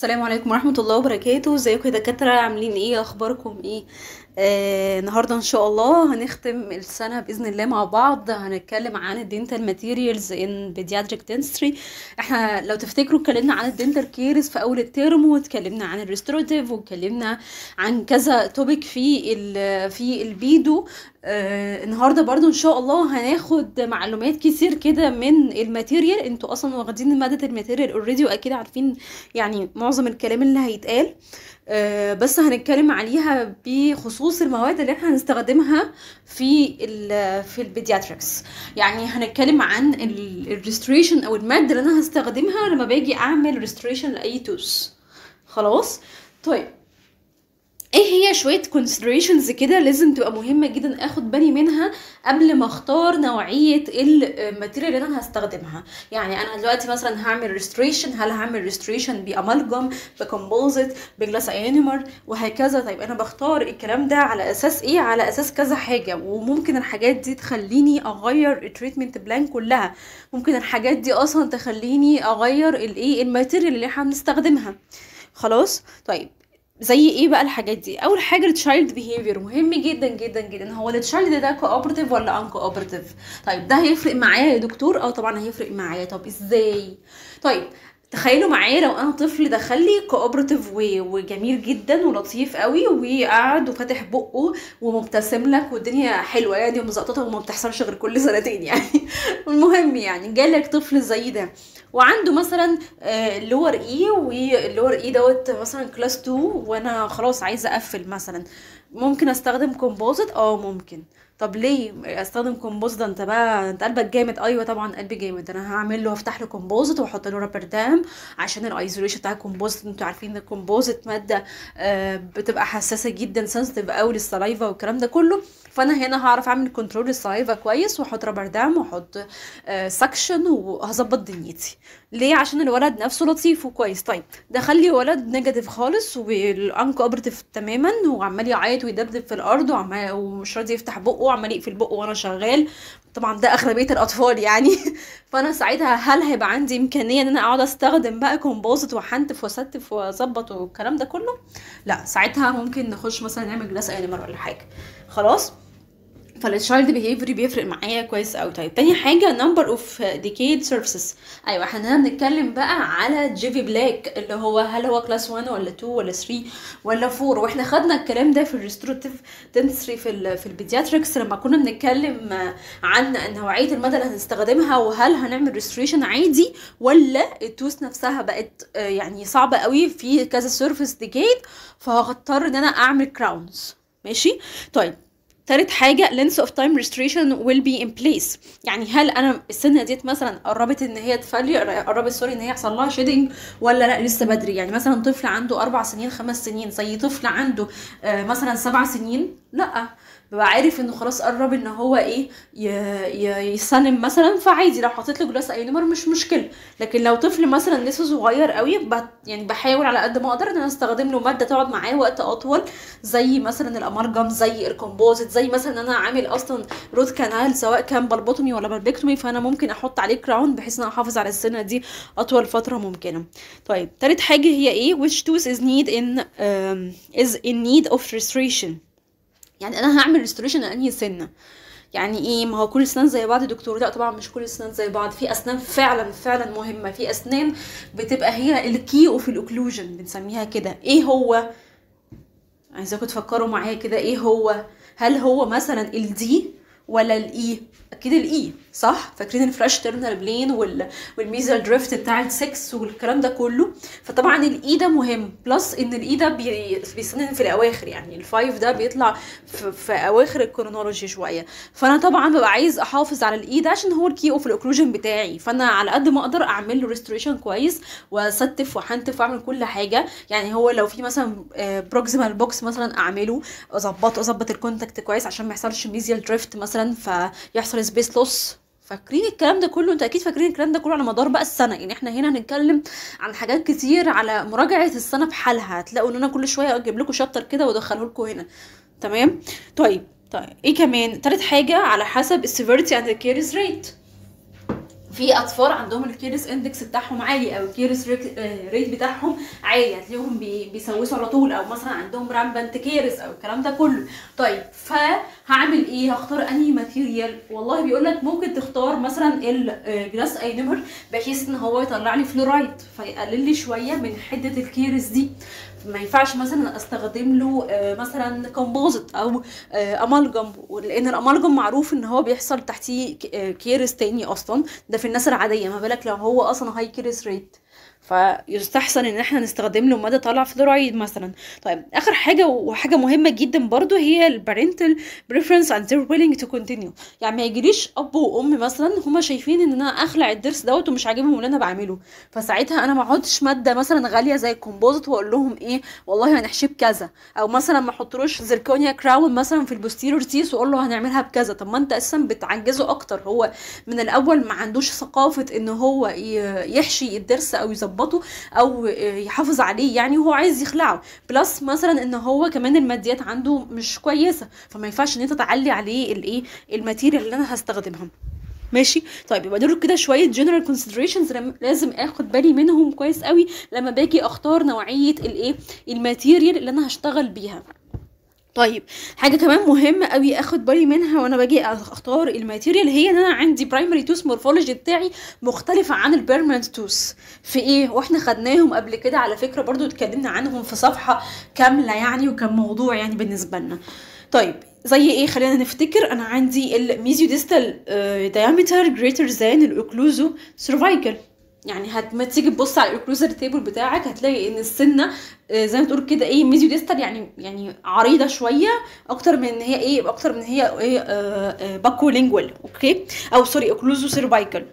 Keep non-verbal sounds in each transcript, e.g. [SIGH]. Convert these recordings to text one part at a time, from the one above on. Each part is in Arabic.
السلام عليكم ورحمه الله وبركاته ازيكم يا دكاتره عاملين ايه اخباركم ايه آه النهارده ان شاء الله هنختم السنه باذن الله مع بعض هنتكلم عن الدينتال ماتيريالز ان بيدياتريك دنتري احنا لو تفتكروا اتكلمنا عن الدنتال كيرز في اول الترم واتكلمنا عن الريستوراتيف واتكلمنا عن كذا توبيك في في البيدو آه النهارده برضو ان شاء الله هناخد معلومات كتير كده من الماتيريال انتوا اصلا واخدين ماده الماتيريال اوريدي واكيد عارفين يعني معظم الكلام اللي هيتقال آه، بس هنتكلم عليها بخصوص المواد اللي احنا هنستخدمها في في البيدياتريكس يعني هنتكلم عن الريستريشن او الماده اللي انا هستخدمها لما باجي اعمل ريستريشن لاي توس خلاص طيب ايه هي شويه considerations كده لازم تبقى مهمه جدا اخد بالي منها قبل ما اختار نوعيه الماتيريال اللي انا هستخدمها يعني انا دلوقتي مثلا هعمل ريستريشن هل هعمل ريستريشن بامالجم بكمبوزت بجلاس اينيمر وهكذا طيب انا بختار الكلام ده على اساس ايه على اساس كذا حاجه وممكن الحاجات دي تخليني اغير التريتمنت بلان كلها ممكن الحاجات دي اصلا تخليني اغير الايه الماتيريال اللي احنا بنستخدمها خلاص طيب زي ايه بقى الحاجات دي اول حاجه التشايلد بيهيفير مهم جدا جدا جدا هو التشايلد ده كوبرتيف ولا ان كوبرتيف طيب ده هيفرق معايا يا دكتور اه طبعا هيفرق معايا طب ازاي طيب تخيلوا معايا لو انا طفل دخل لي كوبرتيف وجميل جدا ولطيف قوي وقاعد وفاتح بقه ومبتسم لك والدنيا حلوه يعني ومزقططه وما بتحصلش غير كل سنتين يعني [LAUGHS] المهم يعني جالك طفل زي ده وعنده مثلا لور اي واللور اي دوت مثلا كلاس 2 وانا خلاص عايزه اقفل مثلا ممكن استخدم كومبوزيت اه ممكن طب ليه استخدم كومبوز ده انت بقى انت قلبك جامد ايوه طبعا قلبي جامد انا هعمل له هفتح له كومبوزت واحط له رابر دام عشان الايزوليشن بتاع الكومبوزت انتوا عارفين ان الكومبوزت ماده آه، بتبقى حساسه جدا سنسيتيف قوي للسلايفا والكلام ده كله فانا هنا هعرف اعمل كنترول للسلايفا كويس واحط رابر دام واحط سكشن آه، وهظبط دنيتي ليه عشان الولد نفسه لطيف وكويس طيب ده خلي ولد نيجاتيف خالص والانكوبرتيف تماما وعمال يعيط ويدبدب في الارض وعمال ومش راضي يفتح بقه عمال يقفل بقه وانا شغال طبعا ده اغلبيه الاطفال يعني [LAUGHS] فانا ساعتها هل هيبقى عندي امكانيه ان انا اقعد استخدم بقى كومبوزيت وحنتف واستف واظبط والكلام ده كله لا ساعتها ممكن نخش مثلا نعمل جلاس ايلينر ولا حاجه خلاص فالتشايلد بيهيفري بيفرق معايا كويس قوي طيب تاني حاجه نمبر اوف ديكيد سيرفيسز ايوه احنا بنتكلم بقى على جيفي بلاك اللي هو هل هو كلاس 1 ولا 2 ولا 3 ولا 4 واحنا خدنا الكلام ده في الريستوراتيف دنتسري في الـ في البيدياتريكس لما كنا بنتكلم عن نوعيه الماده اللي هنستخدمها وهل هنعمل ريستريشن عادي ولا التوس نفسها بقت يعني صعبه قوي في كذا سيرفيس ديكيد فهضطر ان انا اعمل كراونز ماشي طيب تالت حاجه لينس اوف تايم ريستريشن ويل بي ان بليس يعني هل انا السنه ديت مثلا قربت ان هي تفلي قربت سوري ان هي يحصل لها شيدنج ولا لا لسه بدري يعني مثلا طفل عنده اربع سنين خمس سنين زي طفل عنده آه، مثلا سبع سنين لا ببقى عارف انه خلاص قرب ان هو ايه يصنم مثلا فعادي لو حطيت له جلاس اي نمر مش مشكله لكن لو طفل مثلا لسه صغير قوي يعني بحاول على قد ما اقدر ان انا استخدم له ماده تقعد معاه وقت اطول زي مثلا الامرجم زي الكومبوزيت زي مثلا انا عامل اصلا روت كانال سواء كان بلبوتومي ولا بلبكتومي فانا ممكن احط عليه كراون بحيث ان انا احافظ على السنه دي اطول فتره ممكنه طيب تالت حاجه هي ايه which tooth is need in um, is in need of restoration يعني انا هعمل ريستوريشن لانهي سنه يعني ايه ما هو كل اسنان زي بعض يا دكتور لا طبعا مش كل اسنان زي بعض في اسنان فعلا فعلا مهمه في اسنان بتبقى هي الكي اوف الاوكلوجن بنسميها كده ايه هو عايزاكم تفكروا معايا كده ايه هو هل هو مثلا الدي ولا الاي e؟ اكيد الاي e. صح فاكرين الفريش تيرمينال بلين وال... والميزال دريفت بتاع السكس 6 والكلام ده كله فطبعا الاي e ده مهم بلس ان الاي e ده بي... بيسنن في الاواخر يعني الفايف ده بيطلع في, في اواخر الكرونولوجي شويه فانا طبعا ببقى عايز احافظ على الاي e ده عشان هو الكي اوف الاوكلوجن بتاعي فانا على قد ما اقدر اعمل له ريستوريشن كويس واستف وحنتف واعمل كل حاجه يعني هو لو في مثلا بروكسيمال آه، بوكس مثلا اعمله اظبطه اظبط الكونتاكت كويس عشان ما يحصلش ميزيال دريفت مثلا فيحصل سبيس لوس فاكرين الكلام ده كله انتوا اكيد فاكرين الكلام ده كله على مدار بقى السنه يعني احنا هنا هنتكلم عن حاجات كتير على مراجعه السنه بحالها هتلاقوا ان انا كل شويه اجيب لكم شابتر كده وادخله لكم هنا تمام طيب طيب ايه كمان تالت حاجه على حسب السيفيرتي اند كيرز ريت في اطفال عندهم الكيرس اندكس بتاعهم عالي او الكيرس آه، ريت بتاعهم عالي هتلاقيهم بيسوسوا على طول او مثلا عندهم رامبنت كيرس او الكلام ده كله طيب فهعمل ايه هختار انهي ماتيريال والله بيقول لك ممكن تختار مثلا الجلاس اينمر آه، بحيث ان هو يطلع لي فلورايد فيقلل لي شويه من حده الكيرس دي ما ينفعش مثلا استخدم له آه، مثلا كومبوزيت او امالجم آه، لان الامالجم معروف ان هو بيحصل تحتيه آه، كيرس تاني اصلا ده في الناس العاديه ما بالك لو هو اصلا هاي كيرس ريت فيستحسن ان احنا نستخدم له مادة طالعة فلورايد مثلا طيب اخر حاجة وحاجة مهمة جدا برضو هي البارنتال بريفرنس اند ذير ويلينج تو كونتينيو يعني ما يجريش اب وام مثلا هما شايفين ان انا اخلع الضرس دوت ومش عاجبهم اللي انا بعمله فساعتها انا ما اقعدش مادة مثلا غالية زي الكومبوزيت واقول لهم ايه والله هنحشيه بكذا او مثلا ما احطلوش زركونيا كراون مثلا في البوستيرور تيس واقول له هنعملها بكذا طب ما انت اساسا بتعجزه اكتر هو من الاول ما عندوش ثقافة ان هو يحشي الضرس او يظبطه يظبطه او آه، يحافظ عليه يعني وهو عايز يخلعه بلس مثلا ان هو كمان الماديات عنده مش كويسه فما ينفعش ان انت تعلي عليه الايه الماتيريال اللي انا هستخدمها ماشي طيب يبقى دول كده شويه جنرال كونسيدريشنز لازم اخد بالي منهم كويس قوي لما باجي اختار نوعيه الايه الماتيريال اللي انا هشتغل بيها طيب حاجه كمان مهمه قوي اخد بالي منها وانا باجي اختار الماتيريال هي ان انا عندي برايمري توس مورفولوجي بتاعي مختلفه عن البيرمننت توس في ايه واحنا خدناهم قبل كده على فكره برضو اتكلمنا عنهم في صفحه كامله يعني وكان موضوع يعني بالنسبه لنا طيب زي ايه خلينا نفتكر انا عندي الميزيو ديستال دايمتر جريتر زان الاوكلوزو سيرفايكل يعني ما تيجي تبص على الكروزر تيبل بتاعك هتلاقي ان السنه آه، زي ما تقول كده ايه ميزيو ديستر يعني يعني عريضه شويه اكتر من ان هي ايه اكتر من ان هي ايه آه باكو آه، لينجوال اوكي او سوري اوكلوزو سيرفايكل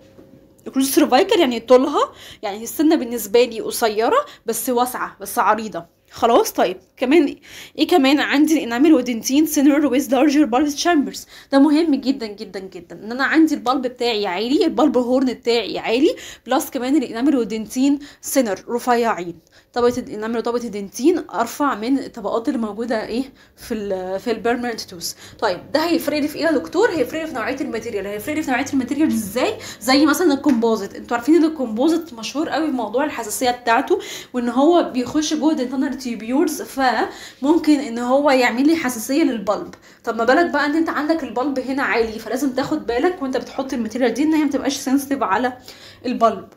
اوكلوزو سيرفايكال يعني طولها يعني السنه بالنسبه لي قصيره بس واسعه بس عريضه خلاص طيب كمان ايه كمان عندي الانامل ودنتين سينر ويز لارجر بالب تشامبرز ده مهم جدا جدا جدا ان انا عندي البالب بتاعي عالي البالب هورن بتاعي عالي بلس كمان الانامل ودنتين سينر رفيعين طبقه الانامل وطبقه الدنتين ارفع من الطبقات اللي موجوده ايه في الـ في البيرمنت توث طيب ده هيفرق لي في ايه يا دكتور هيفرق لي في نوعيه الماتيريال هيفرق لي في نوعيه الماتيريال ازاي زي مثلا الكومبوزيت انتوا عارفين ان الكومبوزيت مشهور قوي بموضوع الحساسيه بتاعته وان هو بيخش جوه الانترنال تيبيولز فممكن ان هو يعمل لي حساسيه للبلب طب ما بالك بقى ان انت عندك البلب هنا عالي فلازم تاخد بالك وانت بتحط الماتيريال دي ان هي ما تبقاش سنسيتيف على البلب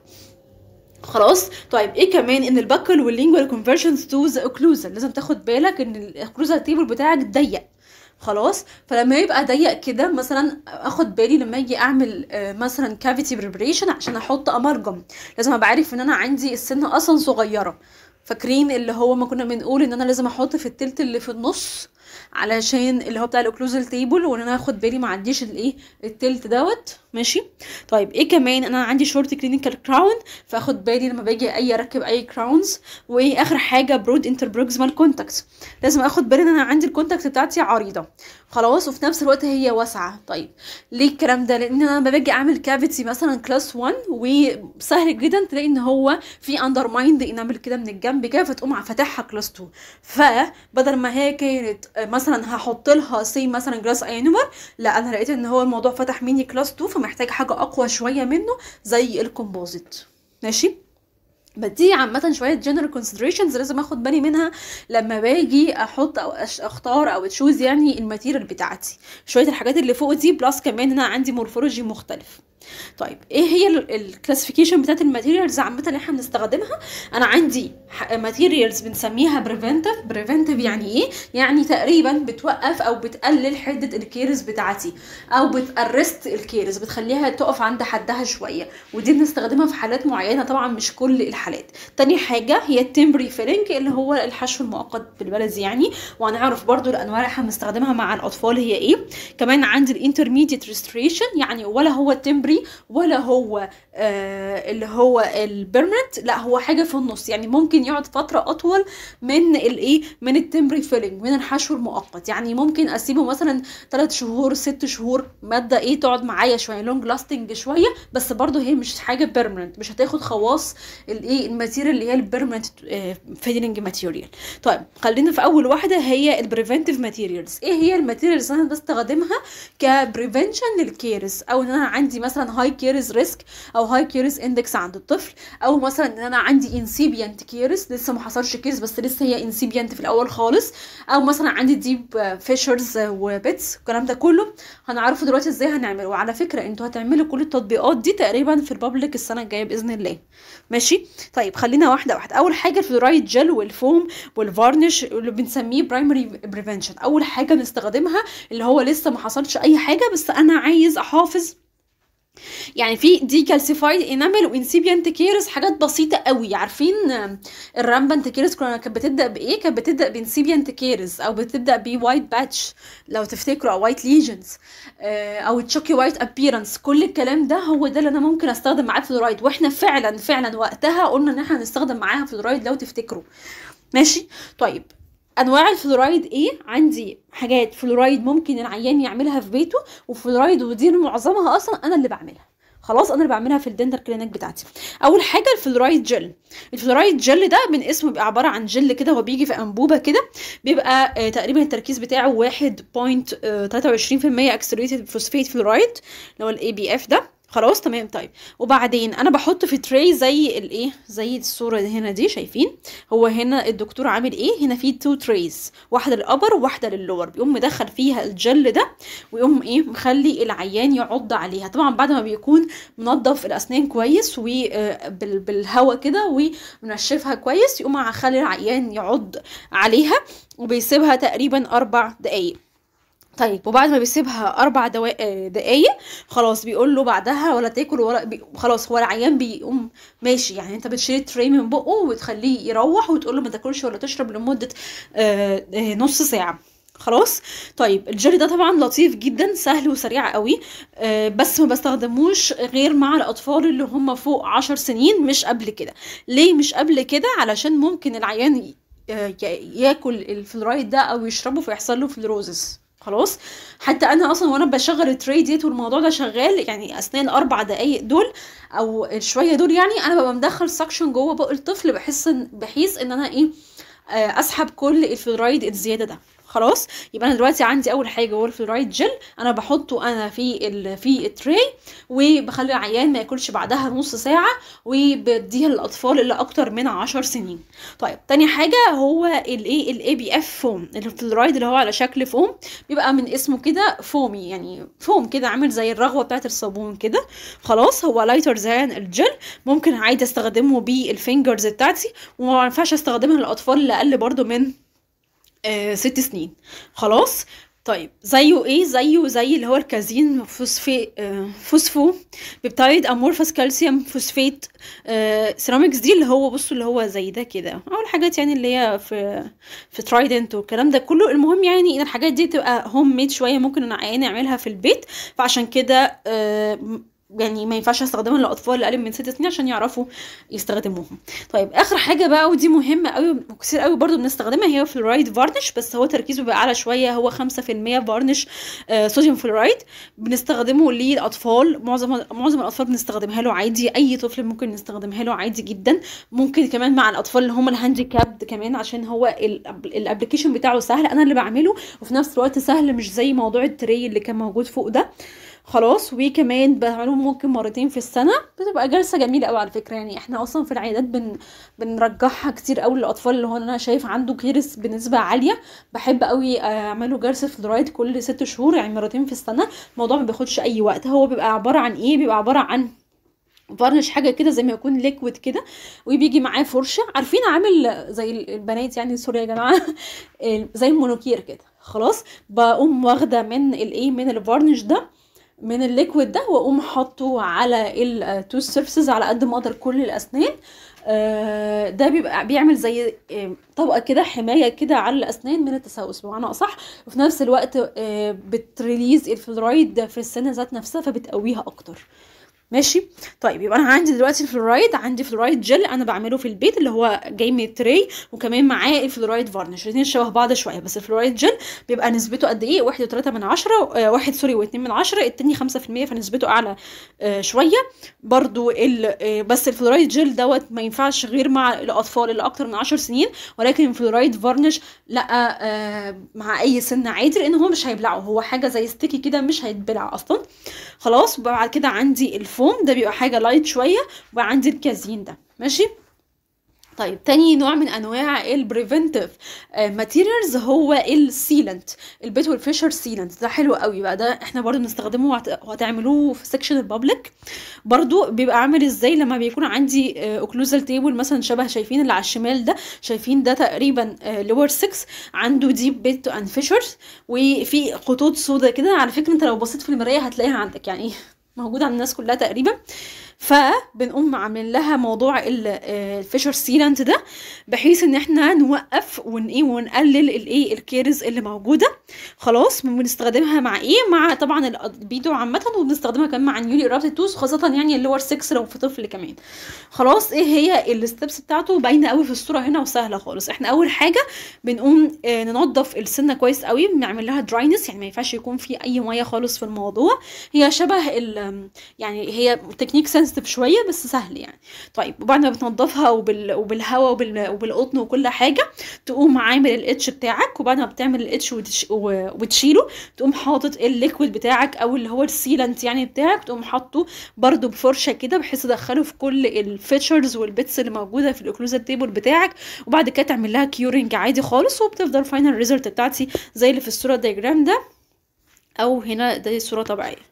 خلاص طيب ايه كمان ان البكل واللينجوال كونفرجنز تو ذا اوكلوزال لازم تاخد بالك ان الاوكلوزال تيبل بتاعك ضيق خلاص فلما يبقى ضيق كده مثلا اخد بالي لما اجي اعمل آه، مثلا كافيتي بريبريشن عشان احط امرجم لازم ابقى عارف ان انا عندي السن اصلا صغيره فاكرين اللي هو ما كنا بنقول ان انا لازم احط في التلت اللي في النص علشان اللي هو بتاع الاوكلوزال تيبل وان انا اخد بالي ما عنديش الايه التلت دوت ماشي طيب ايه كمان انا عندي شورت كلينيكال كراون فاخد بالي لما باجي اي اركب اي كراونز وايه اخر حاجه برود انتربروكسمال كونتاكت لازم اخد بالي ان انا عندي الكونتاكت بتاعتي عريضه خلاص وفي نفس الوقت هي واسعه طيب ليه الكلام ده لان انا لما باجي اعمل كافيتي مثلا كلاس 1 وسهل جدا تلاقي ان هو في اندر مايند نعمل كده من الجنب كده فتقوم فاتحها كلاس 2 فبدل ما هي كانت مثلا هحط لها سي مثلا جلاس اينومر لا انا لقيت ان هو الموضوع فتح مني كلاس 2 فمحتاج حاجه اقوى شويه منه زي الكومبوزيت ماشي بدي عامة شوية جنرال considerations لازم اخد بالي منها لما باجي احط او اختار او تشوز يعني الماتيريال بتاعتي شوية الحاجات اللي فوق دي بلس كمان انا عندي مورفولوجي مختلف طيب ايه هي الكلاسيفيكيشن بتاعت الماتيريالز عامه اللي احنا بنستخدمها انا عندي ماتيريالز بنسميها بريفنتيف بريفنتيف يعني ايه يعني تقريبا بتوقف او بتقلل حده الكيرز بتاعتي او بتارست الكيرز بتخليها تقف عند حدها شويه ودي بنستخدمها في حالات معينه طبعا مش كل الحالات تاني حاجه هي التمبري فيلنج اللي هو الحشو المؤقت بالبلدي يعني وهنعرف برضو الانواع اللي احنا بنستخدمها مع الاطفال هي ايه كمان عندي الانترميديت ريستريشن يعني ولا هو التمبري التمبري ولا هو آه اللي هو البيرمنت لا هو حاجه في النص يعني ممكن يقعد فتره اطول من الايه من التمبري فيلنج من الحشو المؤقت يعني ممكن اسيبه مثلا 3 شهور 6 شهور ماده ايه تقعد معايا شويه لونج لاستنج شويه بس برده هي مش حاجه بيرمنت مش هتاخد خواص الايه الماتيريال اللي هي البيرمنت فيلنج ماتيريال طيب خلينا في اول واحده هي البريفنتيف ماتيريالز ايه هي الماتيريالز اللي انا بستخدمها كبريفنشن للكيرز او ان انا عندي مثلا مثلا هاي كيرز ريسك او هاي كيرز اندكس عند الطفل او مثلا ان انا عندي انسيبيانت كيرز لسه ما حصلش كيرز بس لسه هي انسيبيانت في الاول خالص او مثلا عندي ديب فيشرز وبيتس الكلام ده كله هنعرفه دلوقتي ازاي هنعمله وعلى فكره انتوا هتعملوا كل التطبيقات دي تقريبا في البابليك السنه الجايه باذن الله ماشي طيب خلينا واحده واحده اول حاجه الفلورايد جل والفوم والفارنش اللي بنسميه برايمري بريفنشن اول حاجه بنستخدمها اللي هو لسه ما حصلش اي حاجه بس انا عايز احافظ يعني في دي كالسيفايد انامل وانسيبيانت كيرس حاجات بسيطه قوي عارفين الرامبانت كيرس كانت بتبدا بايه كانت بتبدا بانسيبيانت كيرس او بتبدا بوايت باتش لو تفتكروا او وايت آه، ليجنز او تشوكي وايت ابييرنس كل الكلام ده هو ده اللي انا ممكن استخدم معاه فلورايد واحنا فعلا فعلا وقتها قلنا ان احنا هنستخدم معاها فلورايد لو تفتكروا ماشي طيب انواع الفلورايد ايه عندي حاجات فلورايد ممكن العيان يعملها في بيته وفلورايد ودي معظمها اصلا انا اللي بعملها خلاص انا اللي بعملها في الدندر كلينك بتاعتي اول حاجه الفلورايد جل الفلورايد جل ده من اسمه بيبقى عباره عن جل كده هو بيجي في انبوبه كده بيبقى آه، تقريبا التركيز بتاعه 1.23% اكسلريتد فوسفيت فلورايد اللي هو الاي بي اف ده خلاص تمام طيب وبعدين انا بحط في تري زي الايه زي الصوره هنا دي شايفين هو هنا الدكتور عامل ايه هنا في تو تريز واحده للابر وواحده لللور بيقوم مدخل فيها الجل ده ويقوم ايه مخلي العيان يعض عليها طبعا بعد ما بيكون منضف الاسنان كويس وبالهواء آه، كده ومنشفها كويس يقوم خلي العيان يعض عليها وبيسيبها تقريبا اربع دقايق طيب وبعد ما بيسيبها اربع آه، دقايق خلاص بيقول له بعدها ولا تاكل ولا بي... خلاص هو العيان بيقوم ماشي يعني انت بتشيل التري من بقه وتخليه يروح وتقول له ما تاكلش ولا تشرب لمده آه آه نص ساعه خلاص طيب الجيلي ده طبعا لطيف جدا سهل وسريع قوي آه بس ما بستخدموش غير مع الاطفال اللي هم فوق عشر سنين مش قبل كده ليه مش قبل كده علشان ممكن العيان آه، ياكل الفلورايد ده او يشربه فيحصل له فلوروزس خلاص حتى انا اصلا وانا بشغل التري ديت والموضوع ده شغال يعني اثناء الاربع دقايق دول او شويه دول يعني انا ببقى مدخل سكشن جوه بق الطفل بحس بحيث ان انا ايه آه، اسحب كل الفلورايد الزياده ده خلاص يبقى انا دلوقتي عندي اول حاجه الفلورايد جل انا بحطه انا في ال... في التري وبخلي العيان ما ياكلش بعدها نص ساعه وبديها للاطفال اللي اكتر من عشر سنين طيب تاني حاجه هو الايه الاي بي اف فوم الفلورايد اللي هو على شكل فوم بيبقى من اسمه كده فومي يعني فوم كده عامل زي الرغوه بتاعه الصابون كده خلاص هو لايتر زان الجل ممكن عادي استخدمه بالفينجرز بتاعتي وما ينفعش استخدمها للاطفال اللي اقل برده من آه، ست سنين خلاص طيب زيه ايه زيه زي اللي هو الكازين فوسفي آه، فوسفو بيبتايد امورفس كالسيوم فوسفيت سيراميكس دي اللي هو بصوا اللي هو زي ده كده او الحاجات يعني اللي هي في في ترايدنت والكلام ده كله المهم يعني ان الحاجات دي تبقى هوم ميد شويه ممكن انا نعملها يعني في البيت فعشان كده آه، يعني ما ينفعش استخدمها للاطفال اقل من ست سنين عشان يعرفوا يستخدموهم طيب اخر حاجه بقى ودي مهمه قوي وكتير قوي برضو بنستخدمها هي فلورايد فارنش بس هو تركيزه بقى اعلى شويه هو 5% فارنش آه صوديوم فلورايد بنستخدمه للاطفال معظم معظم الاطفال بنستخدمها له عادي اي طفل ممكن نستخدمها له عادي جدا ممكن كمان مع الاطفال اللي هم الهانديكابد كمان عشان هو الابلكيشن بتاعه سهل انا اللي بعمله وفي نفس الوقت سهل مش زي موضوع التري اللي كان موجود فوق ده آه خلاص وكمان بعملهم ممكن مرتين في السنه بتبقى جلسه جميله قوي على فكره يعني احنا اصلا في العيادات بن... بنرجحها كتير قوي للاطفال اللي هو انا شايف عنده كيرس بنسبه عاليه بحب قوي اعمله جلسه فلورايد كل ست شهور يعني مرتين في السنه الموضوع ما بياخدش اي وقت هو بيبقى عباره عن ايه بيبقى عباره عن فرنش حاجه كده زي ما يكون ليكويد كده وبيجي معاه فرشه عارفين عامل زي البنات يعني سوري يا جماعه [LAUGHS] زي المونوكير كده خلاص بقوم واخده من الايه من الفرنش ده من الليكويد ده واقوم حاطه على التو سيرفيسز على قد ما اقدر كل الاسنان آه، ده بيبقى بيعمل زي طبقه كده حمايه كده على الاسنان من التسوس بمعنى اصح وفي نفس الوقت آه، بتريليز الفلورايد في السنه ذات نفسها فبتقويها اكتر ماشي طيب يبقى انا عندي دلوقتي الفلورايد عندي فلورايد جل انا بعمله في البيت اللي هو جاي من التري وكمان معاه الفلورايد فارنش الاثنين شبه بعض شويه بس الفلورايد جل بيبقى نسبته قد ايه واحد وتلاتة من عشرة آه، واحد سوري واتنين من عشرة التاني خمسة في المية فنسبته اعلى آه، شويه برضو ال آه، بس الفلورايد جل دوت ما ينفعش غير مع الاطفال اللي اكتر من عشر سنين ولكن الفلورايد فارنش لا مع اي سن عادي لان هو مش هيبلعه هو حاجه زي ستيكي كده مش هيتبلع اصلا خلاص بعد كده عندي الفوم ده بيبقى حاجه لايت شويه وعندي الكازين ده ماشي طيب تاني نوع من انواع البريفنتيف ماتيريالز آه، هو السيلنت البيت والفيشر سيلنت ده حلو قوي بقى ده احنا برضو بنستخدمه وهتعملوه في سكشن البابليك برضو بيبقى عامل ازاي لما بيكون عندي اوكلوزال آه، تيبل مثلا شبه شايفين اللي على الشمال ده شايفين ده تقريبا لور آه، 6 عنده ديب بيت اند فيشر وفي خطوط سودا كده على فكره انت لو بصيت في المرايه هتلاقيها عندك يعني [LAUGHS] موجوده عند الناس كلها تقريبا آه فبنقوم عاملين لها موضوع آه، الفيشر سيلانت ده بحيث ان احنا نوقف إيه، ونقلل الايه الكيرز اللي موجوده خلاص بنستخدمها مع ايه مع طبعا البيدو عامه وبنستخدمها كمان مع نيولي ارابتد توز خاصه يعني اللور 6 لو في طفل كمان خلاص ايه هي الستبس بتاعته باينه قوي في الصوره هنا وسهله خالص احنا اول حاجه بنقوم آه، ننظف السنه كويس قوي بنعمل لها دراينس يعني ما ينفعش يكون في اي ميه خالص في الموضوع هي شبه ال يعني هي تكنيك سنس سينسيتيف شويه بس سهل يعني طيب وبعد ما بتنضفها وبال... وبالهواء وبال... وبالقطن وكل حاجه تقوم عامل الاتش بتاعك وبعد ما بتعمل الاتش وتش... وتشيله تقوم حاطط الليكويد بتاعك او اللي هو السيلنت يعني بتاعك تقوم حاطه برده بفرشه كده بحيث تدخله في كل الفيتشرز والبيتس اللي موجوده في الاوكلوزا تيبل بتاعك وبعد كده تعمل لها كيورنج عادي خالص وبتفضل فاينل ريزلت بتاعتي زي اللي في الصوره الدياجرام ده او هنا دي صوره طبيعيه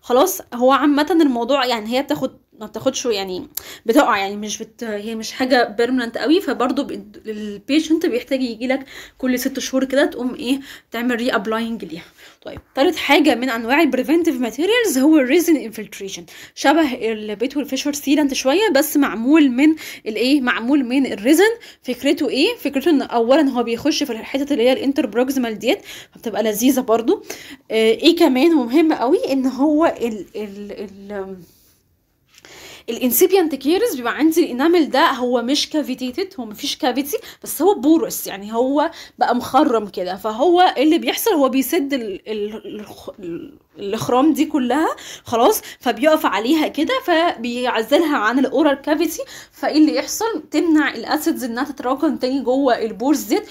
خلاص هو عامه الموضوع يعني هي بتاخد ما بتاخدش يعني بتقع يعني مش بت... هي مش حاجه بيرمننت قوي فبرضه ب... البيشنت بيحتاج يجي لك كل ست شهور كده تقوم ايه تعمل ري ابلاينج ليها طيب ثالث حاجه من انواع البريفنتيف ماتيريالز هو الريزن انفلتريشن شبه البيت والفيشر سيلانت شويه بس معمول من الايه معمول من الريزن فكرته ايه فكرته ان اولا هو بيخش في الحتت اللي هي الانتر بروكسيمال ديت فبتبقى لذيذه برضو آه، ايه كمان ومهم قوي ان هو ال ال ال الانسيبيانت كيرز بيبقى عندي الانامل ده هو مش كافيتيتد هو مفيش كافيتي بس هو بورس يعني هو بقى مخرم كده فهو اللي بيحصل هو بيسد ال ال الاخرام دي كلها خلاص فبيقف عليها كده فبيعزلها عن الاورال كافيتي فايه اللي يحصل تمنع الاسيدز انها تتراكم تاني جوه البورس ديت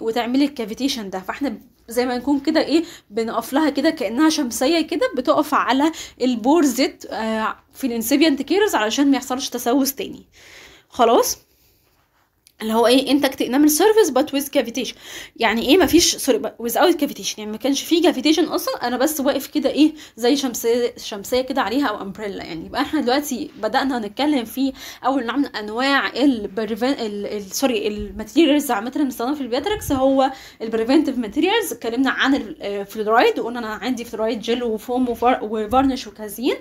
وتعمل الكافيتيشن ده فاحنا زي ما نكون كده ايه بنقف لها كده كانها شمسيه كده بتقف على البورزيت آه، في الانسيبيانت كيرز علشان ما يحصلش تسوس تاني خلاص اللي هو ايه انتاكت من سيرفيس بات ويز كافيتيشن يعني ايه مفيش سوري ويز اوت كافيتيشن يعني ما كانش فيه كافيتيشن اصلا انا بس واقف كده ايه زي شمسيه شمسيه كده عليها او امبريلا يعني يبقى احنا دلوقتي بدانا نتكلم في اول نوع من انواع البريفن سوري الماتيريالز عامه المستخدمه في البياتريكس هو البريفنتيف ماتيريالز اتكلمنا عن الفلورايد آه، وقلنا انا عندي فلورايد جل وفوم وفارنش وكازين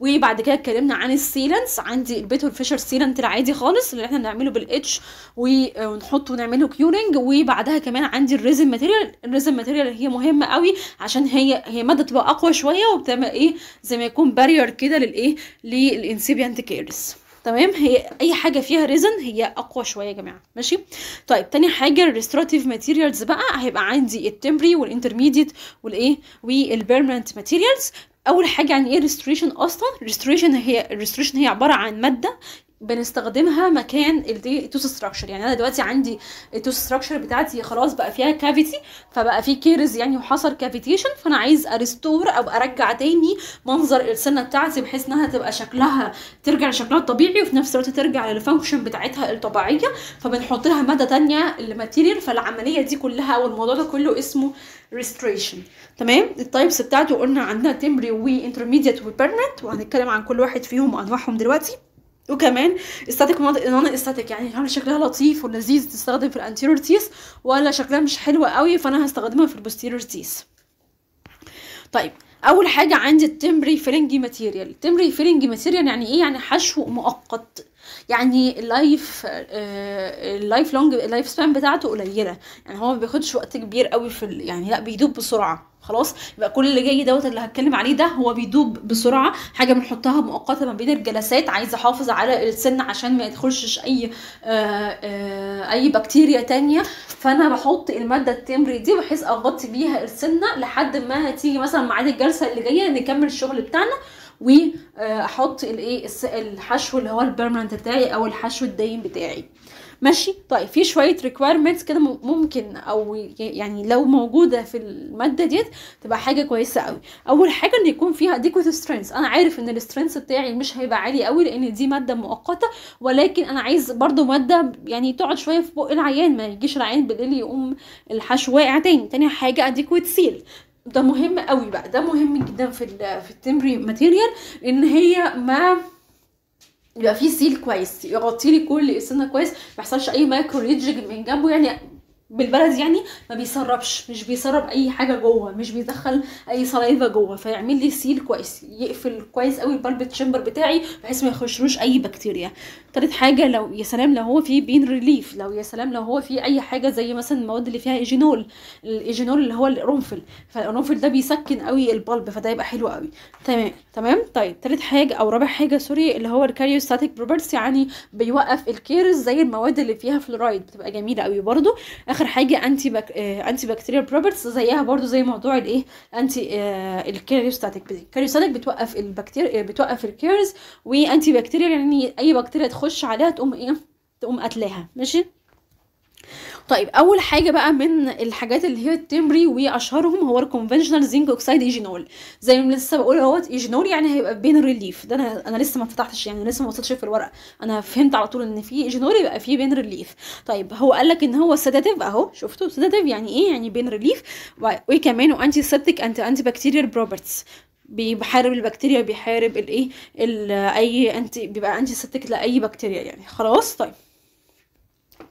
وبعد كده اتكلمنا عن السيلنس عندي البيتول فيشر سيلنت العادي خالص اللي احنا بنعمله بالاتش و ونحطه ونعمله كيورنج وبعدها كمان عندي الريزن ماتيريال الريزن ماتيريال هي مهمه قوي عشان هي هي ماده تبقى اقوى شويه وبتبقى ايه زي ما يكون بارير كده للايه للانسيبيانت كيرس تمام هي اي حاجه فيها ريزن هي اقوى شويه يا جماعه ماشي طيب تاني حاجه الريستراتيف ماتيريالز بقى هيبقى عندي التمبري والانترميديت والايه والبيرمنت ماتيريالز اول حاجه يعني ايه ريستوريشن اصلا ريستوريشن هي الريستوريشن هي عباره عن ماده بنستخدمها مكان التوس ستراكشر يعني انا دلوقتي عندي التوس ستراكشر بتاعتي خلاص بقى فيها كافيتي فبقى في كيرز يعني وحصل كافيتيشن فانا عايز اريستور او ارجع تاني منظر السنه بتاعتي بحيث انها تبقى شكلها ترجع لشكلها الطبيعي وفي نفس الوقت ترجع للفانكشن بتاعتها الطبيعيه فبنحط لها ماده تانية الماتيريال فالعمليه دي كلها او الموضوع ده كله اسمه ريستريشن تمام التايبس بتاعته قلنا عندنا تمري وانترميديت وبيرمنت وهنتكلم عن كل واحد فيهم وانواعهم دلوقتي وكمان استاتيك نون استاتيك يعني عامله شكلها لطيف ولذيذ تستخدم في الانتيرور تيس ولا شكلها مش حلو قوي فانا هستخدمها في البوستيرور تيس طيب اول حاجه عندي التمبري فيلنج ماتيريال التمبري فيلنج ماتيريال يعني ايه يعني حشو مؤقت يعني اللايف اللايف لونج اللايف سبان بتاعته قليله يعني هو ما بياخدش وقت كبير قوي في يعني لا بيدوب بسرعه خلاص يبقى كل اللي جاي دوت اللي هتكلم عليه ده هو بيدوب بسرعه حاجه بنحطها مؤقته ما بين الجلسات عايزه احافظ على السن عشان ما يدخلش اي آه، آه، اي بكتيريا تانية فانا بحط الماده التمري دي بحيث اغطي بيها السنه لحد ما تيجي مثلا ميعاد الجلسه اللي جايه نكمل الشغل بتاعنا واحط آه، الايه الحشو اللي هو البيرمننت بتاعي او الحشو الدايم بتاعي ماشي طيب في شويه ريكويرمنتس كده ممكن او يعني لو موجوده في الماده ديت تبقى حاجه كويسه قوي اول حاجه ان يكون فيها اديكويت سترينث انا عارف ان السترينث بتاعي مش هيبقى عالي قوي لان دي ماده مؤقته ولكن انا عايز برضو ماده يعني تقعد شويه في بق العيان ما يجيش العيان بالليل يقوم الحشو واقع تاني تاني حاجه اديكويت سيل ده مهم قوي بقى ده مهم جدا في في التمبري ماتيريال ان هي ما يبقى فيه سيل كويس يغطي لي كل السنه كويس ما يحصلش اي مايكرو ريدج من جنبه يعني بالبلد يعني ما بيسربش مش بيسرب اي حاجه جوه مش بيدخل اي صلايفه جوه فيعمل لي سيل كويس يقفل كويس قوي البلب تشامبر بتاعي بحيث ما يخشلوش اي بكتيريا تالت حاجه لو يا سلام لو هو فيه بين ريليف لو يا سلام لو هو فيه اي حاجه زي مثلا المواد اللي فيها ايجينول الايجينول اللي هو القرنفل فالقرنفل ده بيسكن قوي البلب فده يبقى حلو قوي تمام تمام طيب تالت حاجه او رابع حاجه سوري اللي هو الكاريوستاتيك بروبرتس يعني بيوقف الكيرز زي المواد اللي فيها فلورايد بتبقى جميله قوي برده اخر حاجه انتي باك... آه انتي بكتيريال بروبرتس زيها برضو زي موضوع الايه انتي آه الكاريوستاتيك الكاريوستاتيك بتوقف البكتيريا آه، بتوقف الكيرز وانتي بكتيريال يعني اي بكتيريا تخش عليها تقوم ايه تقوم قتلاها ماشي طيب اول حاجه بقى من الحاجات اللي هي التمري واشهرهم هو الكونفنشنال زنك اوكسيد ايجينول زي ما لسه بقول اهوت ايجينول يعني هيبقى بين ريليف ده انا انا لسه ما فتحتش يعني لسه ما وصلتش في الورقه انا فهمت على طول ان في ايجينول يبقى في بين ريليف طيب هو قال لك ان هو سيداتيف اهو شفتوا سيداتيف يعني ايه يعني بين ريليف وكمان وانتي سيبتيك انتي انتي بكتيريال بروبرتس بيحارب البكتيريا بيحارب الايه اي انت بيبقى انتي سيبتيك لاي بكتيريا يعني خلاص طيب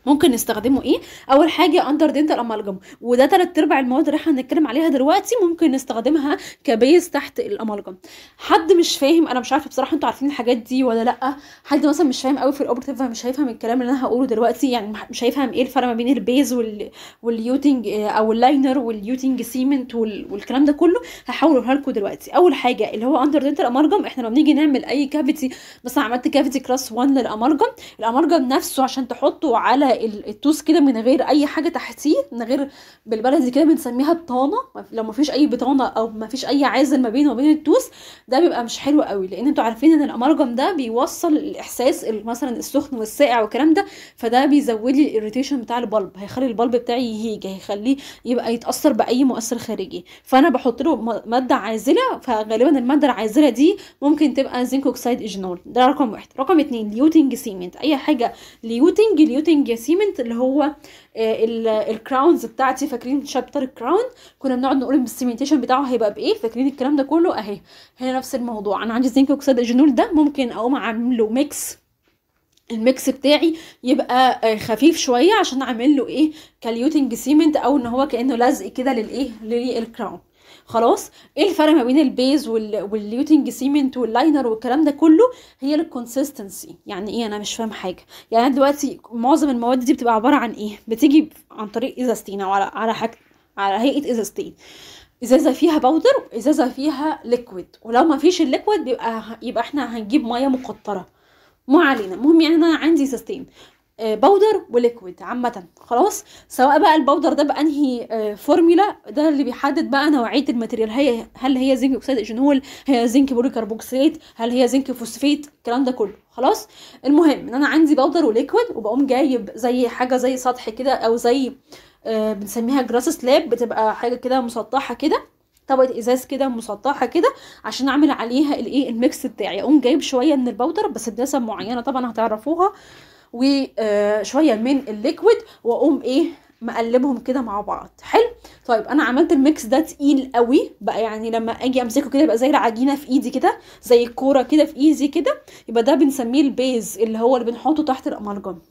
ممكن نستخدمه ايه اول حاجه اندر دينتال امالجم وده تلات ارباع المواد اللي احنا هنتكلم عليها دلوقتي ممكن نستخدمها كبيز تحت الامالجم حد مش فاهم انا مش عارفه بصراحه انتوا عارفين الحاجات دي ولا لا حد مثلا مش فاهم قوي في الاوبرتيف مش هيفهم الكلام اللي انا هقوله دلوقتي يعني مش هيفهم ايه الفرق ما بين البيز وال... واليوتنج آه، او اللاينر واليوتنج سيمنت وال... والكلام ده كله هحاول اقولها لكم دلوقتي اول حاجه اللي هو اندر دينتال امالجم احنا لما بنيجي نعمل اي كافيتي مثلا عملت كافيتي كلاس 1 للامالجم الامالجم نفسه عشان تحطه على التوس كده من غير اي حاجه تحتيه من غير بالبلدي كده بنسميها بطانه لو مفيش اي بطانه او مفيش اي عازل ما بينه وبين التوس ده بيبقى مش حلو قوي لان انتوا عارفين ان الامرجم ده بيوصل الاحساس مثلا السخن والساقع والكلام ده فده بيزود لي الاريتيشن بتاع البلب هيخلي البلب بتاعي يهيج هيخليه يبقى يتاثر باي مؤثر خارجي فانا بحط له ماده عازله فغالبا الماده العازله دي ممكن تبقى زنك اوكسيد ايجنول ده رقم واحد رقم اتنين ليوتنج سيمنت اي حاجه ليوتنج ليوتنج السيمنت اللي هو آه، الكراونز بتاعتي فاكرين شابتر الكراون كنا بنقعد نقول السيمنتيشن بتاعه هيبقى بايه فاكرين الكلام ده كله اهي هنا نفس الموضوع انا عندي زنك اكسيد الجنول ده ممكن اقوم اعمله ميكس الميكس بتاعي يبقى آه، خفيف شويه عشان اعمل له ايه كليوتنج سيمنت او ان هو كانه لزق كده للايه للكراون خلاص ايه الفرق ما بين البيز والليوتنج سيمنت واللاينر والكلام ده كله هي الكونسيستنسي يعني ايه انا مش فاهم حاجه يعني دلوقتي معظم المواد دي بتبقى عباره عن ايه بتيجي عن طريق ازازتين او على على حاجه على هيئه ازازتين ازازه فيها باودر وازازه فيها ليكويد ولو ما فيش الليكويد بيبقى يبقى احنا هنجيب ميه مقطره ما علينا المهم يعني انا عندي ازازتين بودر آه، وليكويد عامه خلاص سواء بقى البودر ده بانهي فورميلا آه، ده اللي بيحدد بقى نوعيه الماتيريال هي هل هي زنك اوكسيد ايجنول هي زنك بوليكربوكسيت هل هي زنك فوسفيت الكلام ده كله خلاص المهم ان انا عندي بودر وليكويد وبقوم جايب زي حاجه زي سطح كده او زي آه، بنسميها جراس سلاب بتبقى حاجه كده مسطحه كده طبقه ازاز كده مسطحه كده عشان اعمل عليها الايه الميكس بتاعي اقوم جايب شويه من البودر بس بنسب معينه طبعا هتعرفوها وشويه آه، من الليكويد واقوم ايه مقلبهم كده مع بعض حلو طيب انا عملت الميكس ده تقيل قوي بقى يعني لما اجي امسكه كده يبقى زي العجينه في ايدي كده زي الكوره كده في ايدي كده يبقى ده بنسميه البيز اللي هو اللي بنحطه تحت الامالجام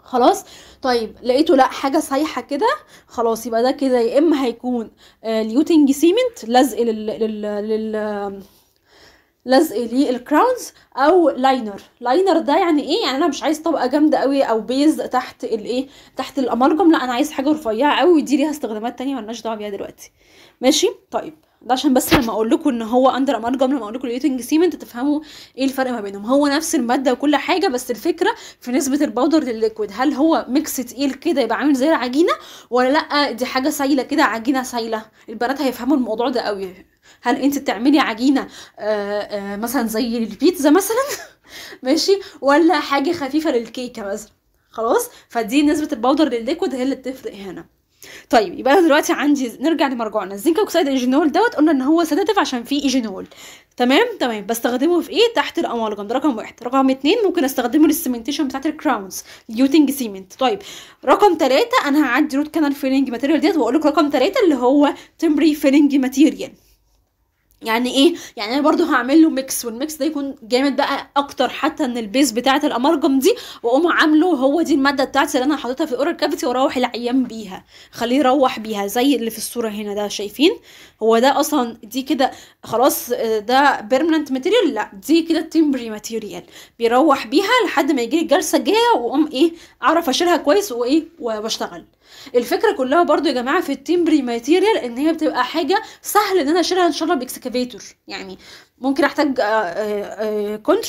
خلاص طيب لقيته لا حاجه سايحه كده خلاص يبقى ده كده يا اما هيكون آه ليوتنج سيمنت لزق لل, لل... لل... لزق للكراونز او لاينر لاينر ده يعني ايه يعني انا مش عايز طبقه جامده قوي او بيز تحت الايه تحت الامالجم لا انا عايز حاجه رفيعه قوي دي ليها استخدامات تانية ملناش دعوه بيها دلوقتي ماشي طيب ده عشان بس لما اقول لكم ان هو اندر امالجم لما اقول لكم اليوتنج سيمنت تفهموا ايه الفرق ما بينهم هو نفس الماده وكل حاجه بس الفكره في نسبه الباودر للليكويد هل هو ميكس تقيل كده يبقى عامل زي العجينه ولا لا دي حاجه سايله كده عجينه سايله البنات هيفهموا الموضوع ده قوي هل انت بتعملي عجينه آه، آه، مثلا زي البيتزا مثلا [LAUGHS] ماشي ولا حاجه خفيفه للكيكه مثلا خلاص فدي نسبه البودر للليكويد هي اللي بتفرق هنا طيب يبقى انا دلوقتي عندي نرجع لمرجوعنا الزنك اوكسيد ايجينول دوت قلنا ان هو سيداتيف عشان فيه ايجينول تمام تمام بستخدمه في ايه تحت الامالجم ده رقم واحد رقم اتنين ممكن استخدمه للسمنتيشن بتاعت الكراونز اليوتنج سيمنت طيب رقم تلاتة انا هعدي روت كانال فيلنج ماتيريال ديت واقول لك رقم تلاتة اللي هو تمبري فيلنج ماتيريال يعني ايه يعني انا برضو هعمل له ميكس والميكس ده يكون جامد بقى اكتر حتى ان البيز بتاعه الامرجم دي واقوم عامله هو دي الماده بتاعتي اللي انا حاططها في اورال كافيتي واروح العيان بيها خليه يروح بيها زي اللي في الصوره هنا ده شايفين هو ده اصلا دي كده خلاص ده بيرمننت ماتيريال لا دي كده تمبري ماتيريال بيروح بيها لحد ما يجي الجلسه الجايه واقوم ايه اعرف اشيلها كويس وايه وبشتغل الفكره كلها برضو يا جماعه في التمبري ماتيريال ان هي بتبقى حاجه سهل ان انا اشيلها ان شاء الله باكسكافيتور يعني ممكن احتاج كونترا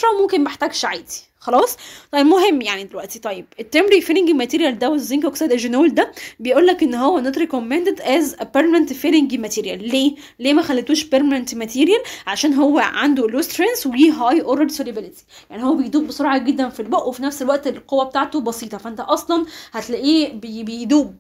آه، وممكن آه، آه، محتاجش عادي خلاص طيب المهم يعني دلوقتي طيب الترم ريفيلنج ماتيريال ده والزنك اوكسيد اجينول ده بيقول لك ان هو نوت ريكومندد از ا بيرمننت فيلنج ماتيريال ليه ليه ما خليتوش بيرمننت ماتيريال عشان هو عنده لو وي هاي اورال سوليبيليتي يعني هو بيدوب بسرعه جدا في البق وفي نفس الوقت القوه بتاعته بسيطه فانت اصلا هتلاقيه بيدوب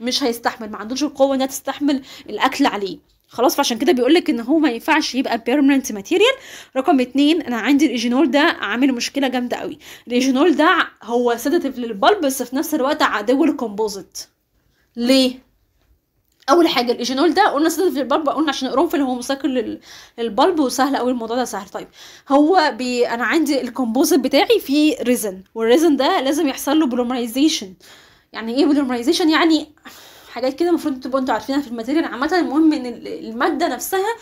مش هيستحمل ما عندوش القوه انها تستحمل الاكل عليه خلاص فعشان كده بيقول لك ان هو ما ينفعش يبقى بيرمننت ماتيريال رقم اتنين انا عندي الايجينول ده عامل مشكله جامده قوي الايجينول ده هو سيداتيف للبلب بس في نفس الوقت عدو الكومبوزيت ليه اول حاجه الايجينول ده قلنا سيداتيف للبلب قلنا عشان القرنفل هو مسكر للبلب وسهل قوي الموضوع ده سهل طيب هو بي انا عندي الكومبوزيت بتاعي فيه ريزن والريزن ده لازم يحصل له بلومرايزيشن يعني ايه بلومرايزيشن يعني حاجات كده المفروض تبقوا انتوا عارفينها في الماتيريال عامه المهم ان الماده نفسها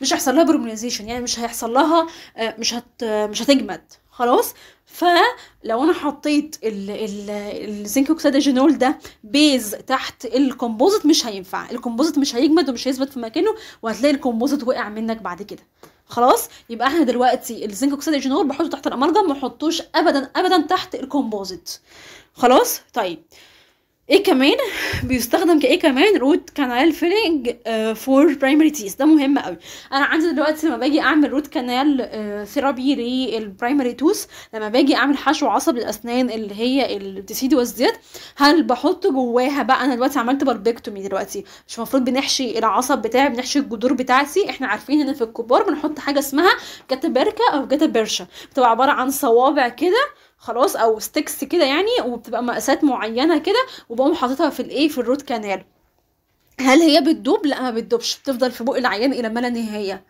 مش هيحصل لها برومنيزيشن يعني مش هيحصل لها آه، مش هت مش هتجمد خلاص فلو انا حطيت الزنك اوكسيدجينول جينول ده بيز تحت الكومبوزيت مش هينفع الكومبوزيت مش هيجمد ومش هيثبت في مكانه وهتلاقي الكومبوزيت وقع منك بعد كده خلاص يبقى احنا دلوقتي الزنك اوكسيدجينول جينول بحطه تحت الامالجم ما ابدا ابدا تحت الكومبوزيت خلاص طيب ايه كمان بيستخدم كايه كمان روت كانال فيلينج فور برايمري تيز ده مهم قوي انا عندي دلوقتي لما باجي اعمل روت كانال ثيرابي للبرايمري توث لما باجي اعمل حشو عصب الاسنان اللي هي الديسيدوس والزيت هل بحط جواها بقى انا دلوقتي عملت بربكتومي دلوقتي مش المفروض بنحشي العصب بتاعي بنحشي الجذور بتاعتي احنا عارفين ان في الكبار بنحط حاجه اسمها جاتابركا او جاتابرشا بتبقى عباره عن صوابع كده خلاص او ستيكس كده يعني وبتبقى مقاسات معينه كده وبقوم حاططها في الايه في الروت كانال هل هي بتدوب لا ما بتدوبش بتفضل في بق العيان الى ما لا نهايه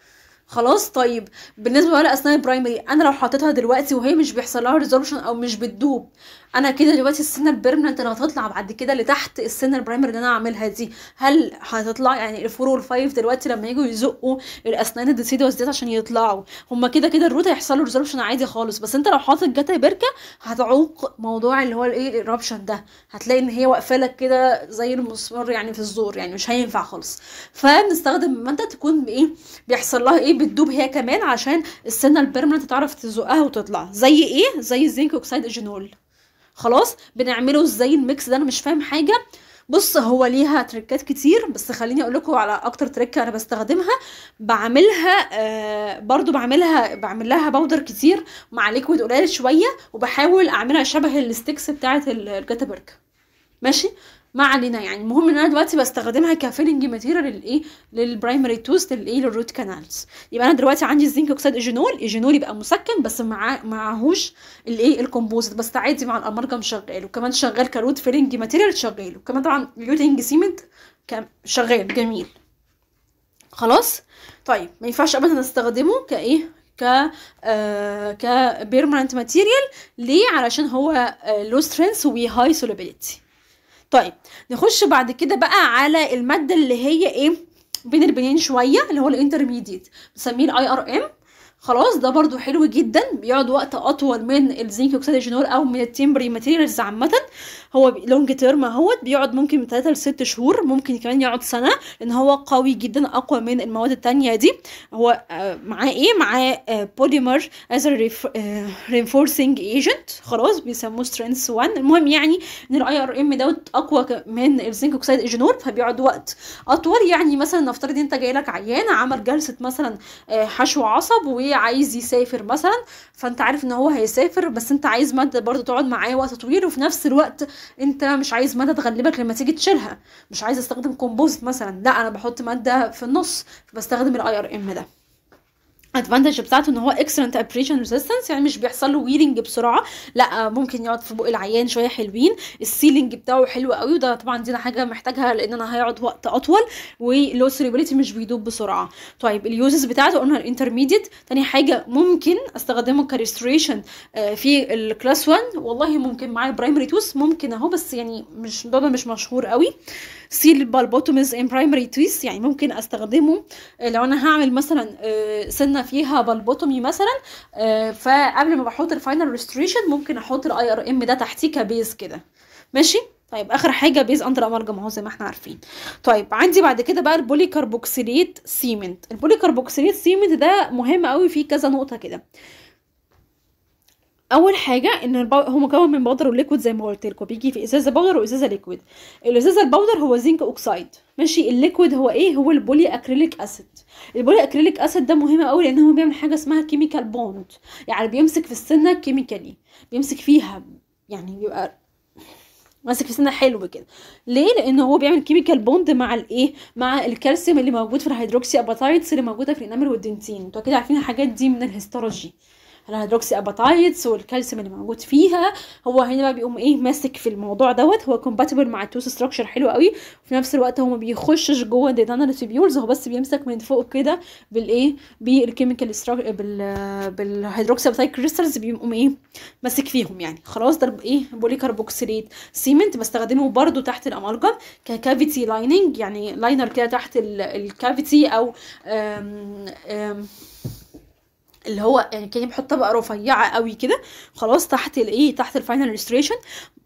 خلاص طيب بالنسبه بقى لاسنان البرايمري انا لو حطيتها دلوقتي وهي مش بيحصل لها ريزولوشن او مش بتدوب انا كده دلوقتي السنه البيرمننت اللي هتطلع بعد كده لتحت السنه البرايمر اللي انا هعملها دي هل هتطلع يعني الفور والفايف دلوقتي لما يجوا يزقوا الاسنان الديسيدوس ديت عشان يطلعوا هما كده كده الروت هيحصل له ريزولوشن عادي خالص بس انت لو حاطط جتا بركه هتعوق موضوع اللي هو الايه الرابشن ده هتلاقي ان هي واقفه لك كده زي المسمار يعني في الزور يعني مش هينفع خالص فبنستخدم ماده تكون ايه بيحصل لها ايه بتدوب هي كمان عشان السنه البيرمننت تعرف تزقها وتطلع زي ايه زي الزنك اوكسيد اجينول خلاص بنعمله ازاي الميكس ده انا مش فاهم حاجه بص هو ليها تريكات كتير بس خليني اقول لكم على اكتر تريك انا بستخدمها بعملها آه برضو بعملها بعمل لها بودر كتير مع ليكويد قليل شويه وبحاول اعملها شبه الستكس بتاعه الكاتابرك ماشي ما علينا يعني المهم ان انا دلوقتي بستخدمها كفيلنج ماتيريال للايه للبرايمري توست للايه للروت كانالز يبقى انا دلوقتي عندي الزنك اوكسيد ايجينول ايجينول يبقى مسكن بس معاه معاهوش الايه الكومبوزيت بس عادي مع الامرجم شغال وكمان شغال كروت فيلنج ماتيريال شغال وكمان طبعا اليوتينج سيمنت شغال جميل خلاص طيب ما ينفعش ابدا استخدمه كايه ك آه كبيرمننت ماتيريال ليه علشان هو لو سترينث وهاي سولابيليتي طيب نخش بعد كده بقى على الماده اللي هي ايه بين البنين شويه اللي هو الانترميديت بنسميه الاي ار ام خلاص ده برضو حلو جدا بيقعد وقت اطول من الزنك اوكسيد الجنور او من التيمبري ماتيريالز عامه هو لونج تيرم اهوت بيقعد ممكن من 3 ل 6 شهور ممكن كمان يقعد سنه لان هو قوي جدا اقوى من المواد التانية دي هو آه، معاه ايه معاه بوليمر از رينفورسينج ايجنت خلاص بيسموه سترينس 1 المهم يعني ان الاي ار ام دوت اقوى من الزنك اوكسيد ايجنور فبيقعد وقت اطول يعني مثلا نفترض انت جاي لك عيان عمل جلسه مثلا آه، حشو عصب وعايز يسافر مثلا فانت عارف ان هو هيسافر بس انت عايز ماده برضه تقعد معاه وقت طويل وفي نفس الوقت انت مش عايز ماده تغلبك لما تيجي تشيلها مش عايز استخدم كومبوست مثلا لا انا بحط ماده في النص بستخدم الاي ار ام ده الادفانتج بتاعته ان هو اكسلنت ابريشن ريزيستنس يعني مش بيحصل له ويلنج بسرعه لا ممكن يقعد في بق العيان شويه حلوين السيلنج بتاعه حلو قوي وده طبعا دي حاجه محتاجها لان انا هيقعد وقت اطول ولو سيريبيليتي مش بيدوب بسرعه طيب اليوزز بتاعته قلنا الانترميديت تاني حاجه ممكن استخدمه كريستريشن آه، في الكلاس 1 والله ممكن معاه برايمري توس ممكن اهو بس يعني مش ده مش مشهور قوي سيل بالبوتومز ان برايمري تويس يعني ممكن استخدمه آه، لو انا هعمل مثلا آه، سنه فيها بالبوتومي مثلا آه، فقبل ما بحط الفاينل ريستريشن ممكن احط الاي ار ام ده تحتيه كبيز كده ماشي طيب اخر حاجه بيز اندر امالجم اهو زي ما احنا عارفين طيب عندي بعد كده بقى البولي كاربوكسيليت سيمنت البولي كاربوكسيليت سيمنت ده مهم قوي فيه كذا نقطه كده اول حاجه ان البو... هو مكون من بودر وليكويد زي ما قلت لكم بيجي في ازازه بودر وازازه ليكويد الازازه البودر هو زنك اوكسايد ماشي الليكويد هو ايه هو البولي اكريليك اسيد البولي اكريليك اسيد ده مهم قوي لان هو بيعمل حاجه اسمها كيميكال بوند يعني بيمسك في السنه كيميكالي بيمسك فيها يعني بيبقى ماسك في سنه حلو كده ليه لان هو بيعمل كيميكال بوند مع الايه مع الكالسيوم اللي موجود في الهيدروكسي اباتايتس اللي موجوده في الانامل والدنتين انتوا اكيد عارفين الحاجات دي من الهيستولوجي الهيدروكسي اباتايدز والكالسيوم اللي موجود فيها هو هنا بقى بيقوم ايه ماسك في الموضوع دوت هو كومباتبل مع التوس ستراكشر حلو قوي وفي نفس الوقت هو ما بيخشش جوه الديتانال تيبيولز هو بس بيمسك من فوق كده بالايه بالكيميكال بال بالهيدروكسي اباتايد كريستالز بيقوم ايه ماسك فيهم يعني خلاص ده ايه بوليكربوكسيليت سيمنت بستخدمه برده تحت الامالجم ككافيتي لايننج يعني لاينر كده تحت الكافيتي او أم أم اللي هو يعني كاني بحط طبقه رفيعه قوي كده خلاص تحت الايه تحت الفاينل ريستريشن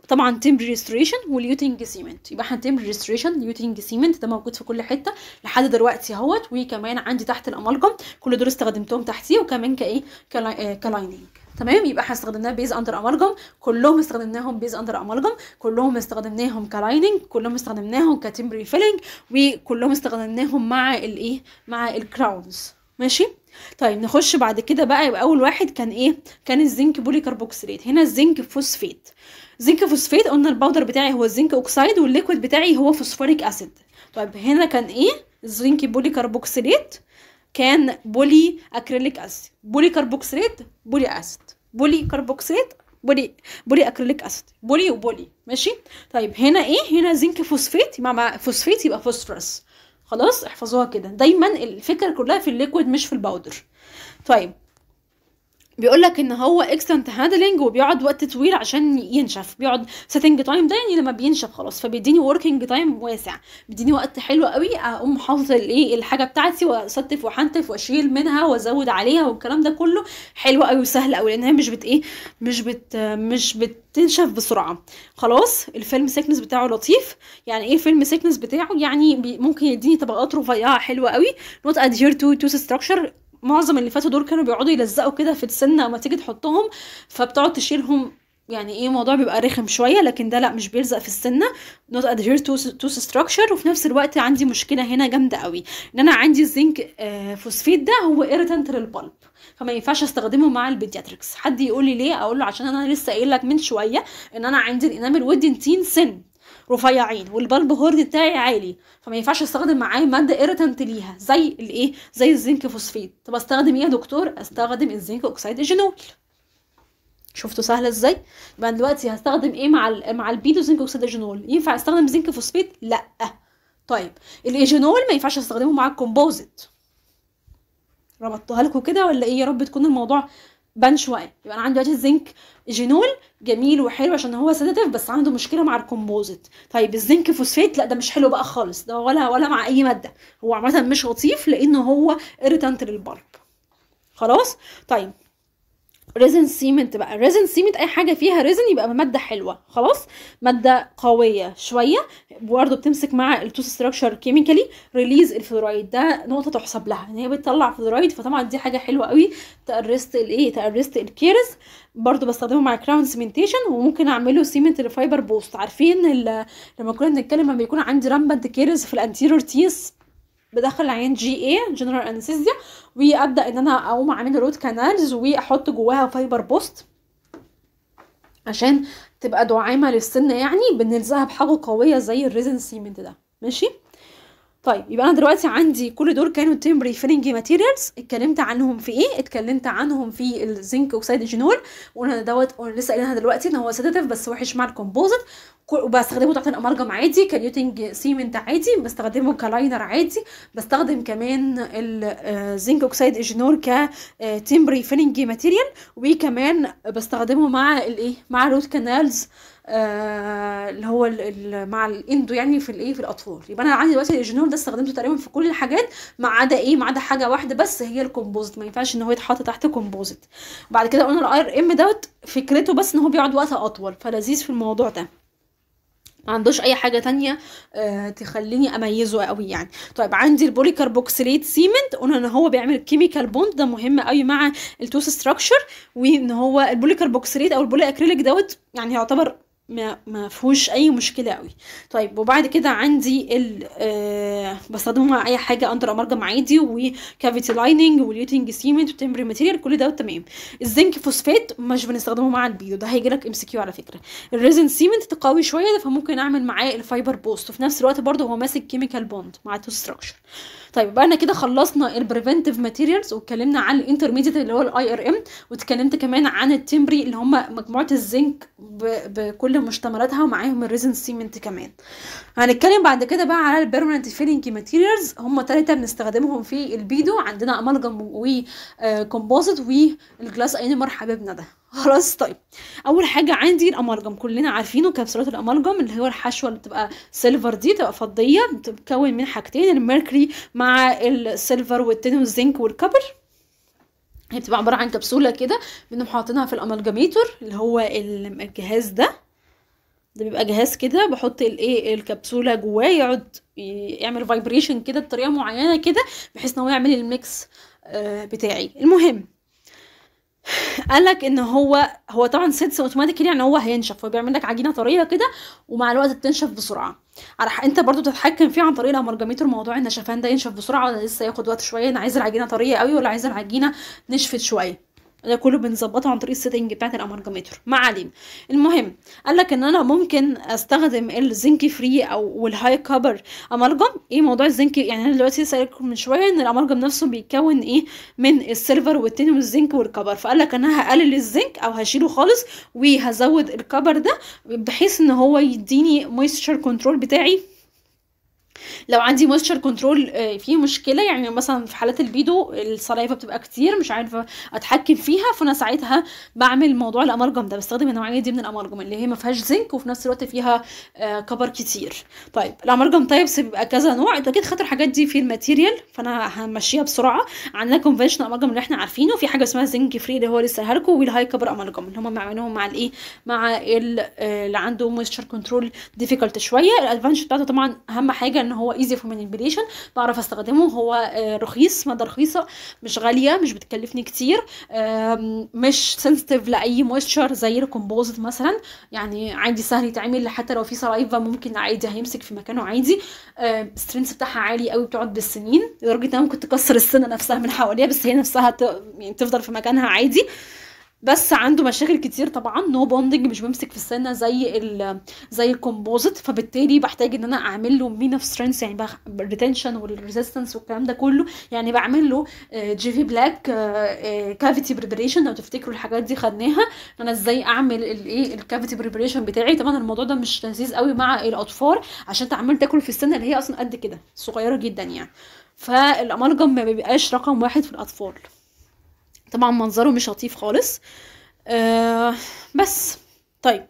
طبعا تمبر ريستريشن واليوتنج سيمنت يبقى احنا تمبر ريستريشن يوتنج سيمنت ده موجود في كل حته لحد دلوقتي اهوت وكمان عندي تحت الامالجم كل دول استخدمتهم تحتيه وكمان كايه آه، كلايننج تمام يبقى احنا استخدمناه بيز اندر امالجم كلهم استخدمناهم بيز اندر امالجم كلهم استخدمناهم كلايننج كلهم استخدمناهم كتمبري فيلينج وكلهم استخدمناهم مع الايه مع الكراونز ماشي طيب نخش بعد كده بقى يبقى اول واحد كان ايه كان الزنك بولي كربوكسيليت هنا الزنك فوسفيت زنك فوسفيت قلنا الباودر بتاعي هو الزنك اوكسيد والليكويد بتاعي هو فوسفوريك اسيد طيب هنا كان ايه الزنك بولي كربوكسيليت كان بولي اكريليك اسيد بولي كربوكسيليت بولي اسيد بولي كربوكسيليت بولي بولي اكريليك اسيد بولي وبولي ماشي طيب هنا ايه هنا زنك فوسفيت مع, مع فوسفيت يبقى فوسفورس خلاص احفظوها كده دايما الفكره كلها في الليكويد مش في الباودر طيب بيقول لك ان هو اكسلنت هاندلنج وبيقعد وقت طويل عشان ينشف بيقعد سيتنج تايم ده يعني لما بينشف خلاص فبيديني وركينج تايم واسع بيديني وقت حلو قوي اقوم حافظ الايه الحاجه بتاعتي واستف وحنتف واشيل منها وازود عليها والكلام ده كله حلو قوي وسهل قوي لان هي مش بت ايه مش بت مش بتنشف بسرعه خلاص الفيلم سيكنس بتاعه لطيف يعني ايه فيلم سيكنس بتاعه يعني ممكن يديني طبقات رفيعه حلوه قوي نوت ادير تو تو ستراكشر معظم اللي فاتوا دول كانوا بيقعدوا يلزقوا كده في السنه اما تيجي تحطهم فبتقعد تشيلهم يعني ايه الموضوع بيبقى رخم شويه لكن ده لا مش بيلزق في السنه نوت ادهير تو ستراكشر وفي نفس الوقت عندي مشكله هنا جامده قوي ان انا عندي الزنك فوسفيد فوسفيت ده هو ايرتنت للبلب فما ينفعش استخدمه مع البيدياتريكس حد يقول لي ليه اقول له عشان انا لسه قايل لك من شويه ان انا عندي الانامل ودنتين سن رفيعين والبلب هورد بتاعي عالي فما ينفعش استخدم معاه ماده ايرتنت ليها زي الايه زي الزنك فوسفيد طب استخدم ايه يا دكتور استخدم الزنك اكسيد الجينول شفتوا سهله ازاي يبقى دلوقتي هستخدم ايه مع الـ مع البيدو زنك اكسيد الجينول ينفع استخدم زنك فوسفيد لا طيب الايجينول ما ينفعش استخدمه مع الكومبوزيت ربطتها لكم كده ولا ايه يا رب تكون الموضوع بنش بنشوان يبقى انا عندي دلوقتي الزنك جينول جميل وحلو عشان هو سيداتيف بس عنده مشكله مع الكومبوزيت طيب الزنك فوسفات لا ده مش حلو بقى خالص ده ولا ولا مع اي ماده هو عامه مش لطيف لان هو اريتانت للبلب خلاص طيب ريزن سيمنت بقى ريزن سيمنت اي حاجه فيها ريزن يبقى ماده حلوه خلاص ماده قويه شويه برضه بتمسك مع التوث ستراكشر كيميكالي ريليز الفلورايد ده نقطه تحسب لها ان يعني هي بتطلع فلورايد فطبعا دي حاجه حلوه قوي تقرست الايه تقرست الكيرز برضه بستخدمه مع كراون سيمنتيشن وممكن اعمله سيمنت لفايبر بوست عارفين لما كنا بنتكلم لما بيكون عندي رامبد كيرز في الانتيرور تيس بدخل العيان جي اي جنرال انستيزيا وابدا ان انا اقوم اعمل روت كانالز واحط جواها فايبر بوست عشان تبقى دعامه للسن يعني بنلزقها بحاجه قويه زي الريزن سيمنت ده ماشي طيب يبقى انا دلوقتي عندي كل دول كانوا تمبري فيلنج ماتيريالز اتكلمت عنهم في ايه اتكلمت عنهم في الزنك اوكسيد جينول وانا دوت لسه قايلينها دلوقتي ان هو سيداتيف بس وحش مع الكومبوزيت وبستخدمه تحت الامرجم عادي كنيوتنج سيمنت عادي بستخدمه كلاينر عادي بستخدم كمان الزنك اوكسيد اجنور كتمبري فيلنج ماتيريال وكمان بستخدمه مع الايه مع روت كانالز آه، اللي هو ال ال مع الاندو يعني في الايه في الاطفال يبقى انا عندي دلوقتي الجينول ده استخدمته تقريبا في كل الحاجات ما عدا ايه ما عدا حاجه واحده بس هي الكومبوزيت ما ينفعش ان هو يتحط تحت كومبوزيت بعد كده قلنا الاي ار ام دوت فكرته بس ان هو بيقعد وقت اطول فلذيذ في الموضوع ده ما عندوش اي حاجه تانية آه تخليني اميزه قوي يعني طيب عندي البوليكربوكسيليت سيمنت قلنا ان هو بيعمل كيميكال بوند ده مهم قوي مع التوس ستراكشر وان هو البوليكربوكسيليت او البولي اكريليك دوت يعني يعتبر ما ما فيهوش اي مشكله قوي طيب وبعد كده عندي ال آه بستخدمه مع اي حاجه اندر امرجم عادي وكافيتي لايننج وليوتنج سيمنت وتمبري ماتيريال كل ده تمام الزنك فوسفات مش بنستخدمه مع البيو ده هيجي لك ام كيو على فكره الريزن سيمنت تقوي شويه فممكن اعمل معاه الفايبر بوست وفي نفس الوقت برده هو ماسك كيميكال بوند مع التو ستراكشر طيب يبقى احنا كده خلصنا البريفنتيف ماتيريالز واتكلمنا عن الانترميديت اللي هو الاي ار ام واتكلمت كمان عن التمبري اللي هم مجموعه الزنك بكل مشتملاتها ومعاهم الريزن سيمنت كمان هنتكلم بعد كده بقى على البيرمننت فيلينج ماتيريالز هم ثلاثه بنستخدمهم في البيدو عندنا امالجم وكومبوزيت آه، والجلاس اينمر حبيبنا ده خلاص طيب اول حاجه عندي الامالجم كلنا عارفينه كبسولات الامالجم اللي هو الحشوه اللي بتبقى سيلفر دي بتبقى فضيه بتتكون من حاجتين الميركوري مع السيلفر والتين والزنك والكبر هي بتبقى عباره عن كبسوله كده بنقوم حاطينها في الامالجاميتور اللي هو الجهاز ده ده بيبقى جهاز كده بحط الايه الكبسوله جواه يقعد يعمل فايبريشن كده بطريقه معينه كده بحيث ان هو يعمل الميكس آه، بتاعي المهم قال لك ان هو هو طبعا سيتس اوتوماتيكلي يعني هو هينشف هو بيعمل لك عجينه طريه كده ومع الوقت بتنشف بسرعه على انت برضو تتحكم فيه عن طريق الامرجميتر موضوع النشفان ده ينشف بسرعه ولا لسه ياخد وقت شويه انا عايز العجينه طريه قوي ولا عايز العجينه نشفت شويه ده كله بنظبطه عن طريق السيتنج بتاعت الامرجميتر ما علينا المهم قال لك ان انا ممكن استخدم الزنك فري او والهاي كبر امرجم ايه موضوع الزنك يعني انا دلوقتي سالكم من شويه ان الامرجم نفسه بيتكون ايه من السيلفر والتين والزنك والكبر فقال لك ان انا هقلل الزنك او هشيله خالص وهزود الكبر ده بحيث ان هو يديني مويستشر كنترول بتاعي لو عندي مويستشر كنترول آه، في مشكله يعني مثلا في حالات البيدو الصلايفه بتبقى كتير مش عارفه اتحكم فيها فانا ساعتها بعمل موضوع الامرجم ده بستخدم النوعيه دي من الامرجم اللي هي ما فيهاش زنك وفي نفس الوقت فيها آه، كبر كتير طيب الامرجم تايبس بيبقى كذا نوع انت اكيد خاطر الحاجات دي في الماتيريال فانا همشيها بسرعه عندنا كونفشنال امرجم اللي احنا عارفينه في حاجه اسمها زنك فري اللي هو لسه هالكو والهاي كبر امرجم اللي هم بيعملوهم مع الايه مع آه، اللي عنده مويستشر كنترول ديفيكولت شويه الادفانتج بتاعته طبعا اهم حاجه ان هو ايزي فور مانيبيليشن بعرف استخدمه هو آه، رخيص ماده رخيصه مش غاليه مش بتكلفني كتير مش سنسيتيف لاي مويستشر زي الكومبوزيت مثلا يعني عادي سهل يتعمل حتى لو في سرايفا ممكن عادي هيمسك في مكانه عادي السترينث آه، بتاعها عالي قوي بتقعد بالسنين لدرجه انها ممكن تكسر السنه نفسها من حواليها بس هي نفسها يعني تفضل في مكانها عادي بس عنده مشاكل كتير طبعا نو no بوندنج مش بمسك في السنه زي ال زي الكومبوزيت فبالتالي بحتاج ان انا اعمل له مين اوف سترينث يعني ريتنشن والريزيستنس والكلام ده كله يعني بعمل له جي في بلاك كافيتي بريبريشن لو تفتكروا الحاجات دي خدناها انا ازاي اعمل الايه الكافيتي بريبريشن بتاعي طبعا الموضوع ده مش لذيذ قوي مع الاطفال عشان تعمل تاكل في السنه اللي هي اصلا قد كده صغيره جدا يعني فالامالجم ما بيبقاش رقم واحد في الاطفال طبعا منظره مش لطيف خالص آه بس طيب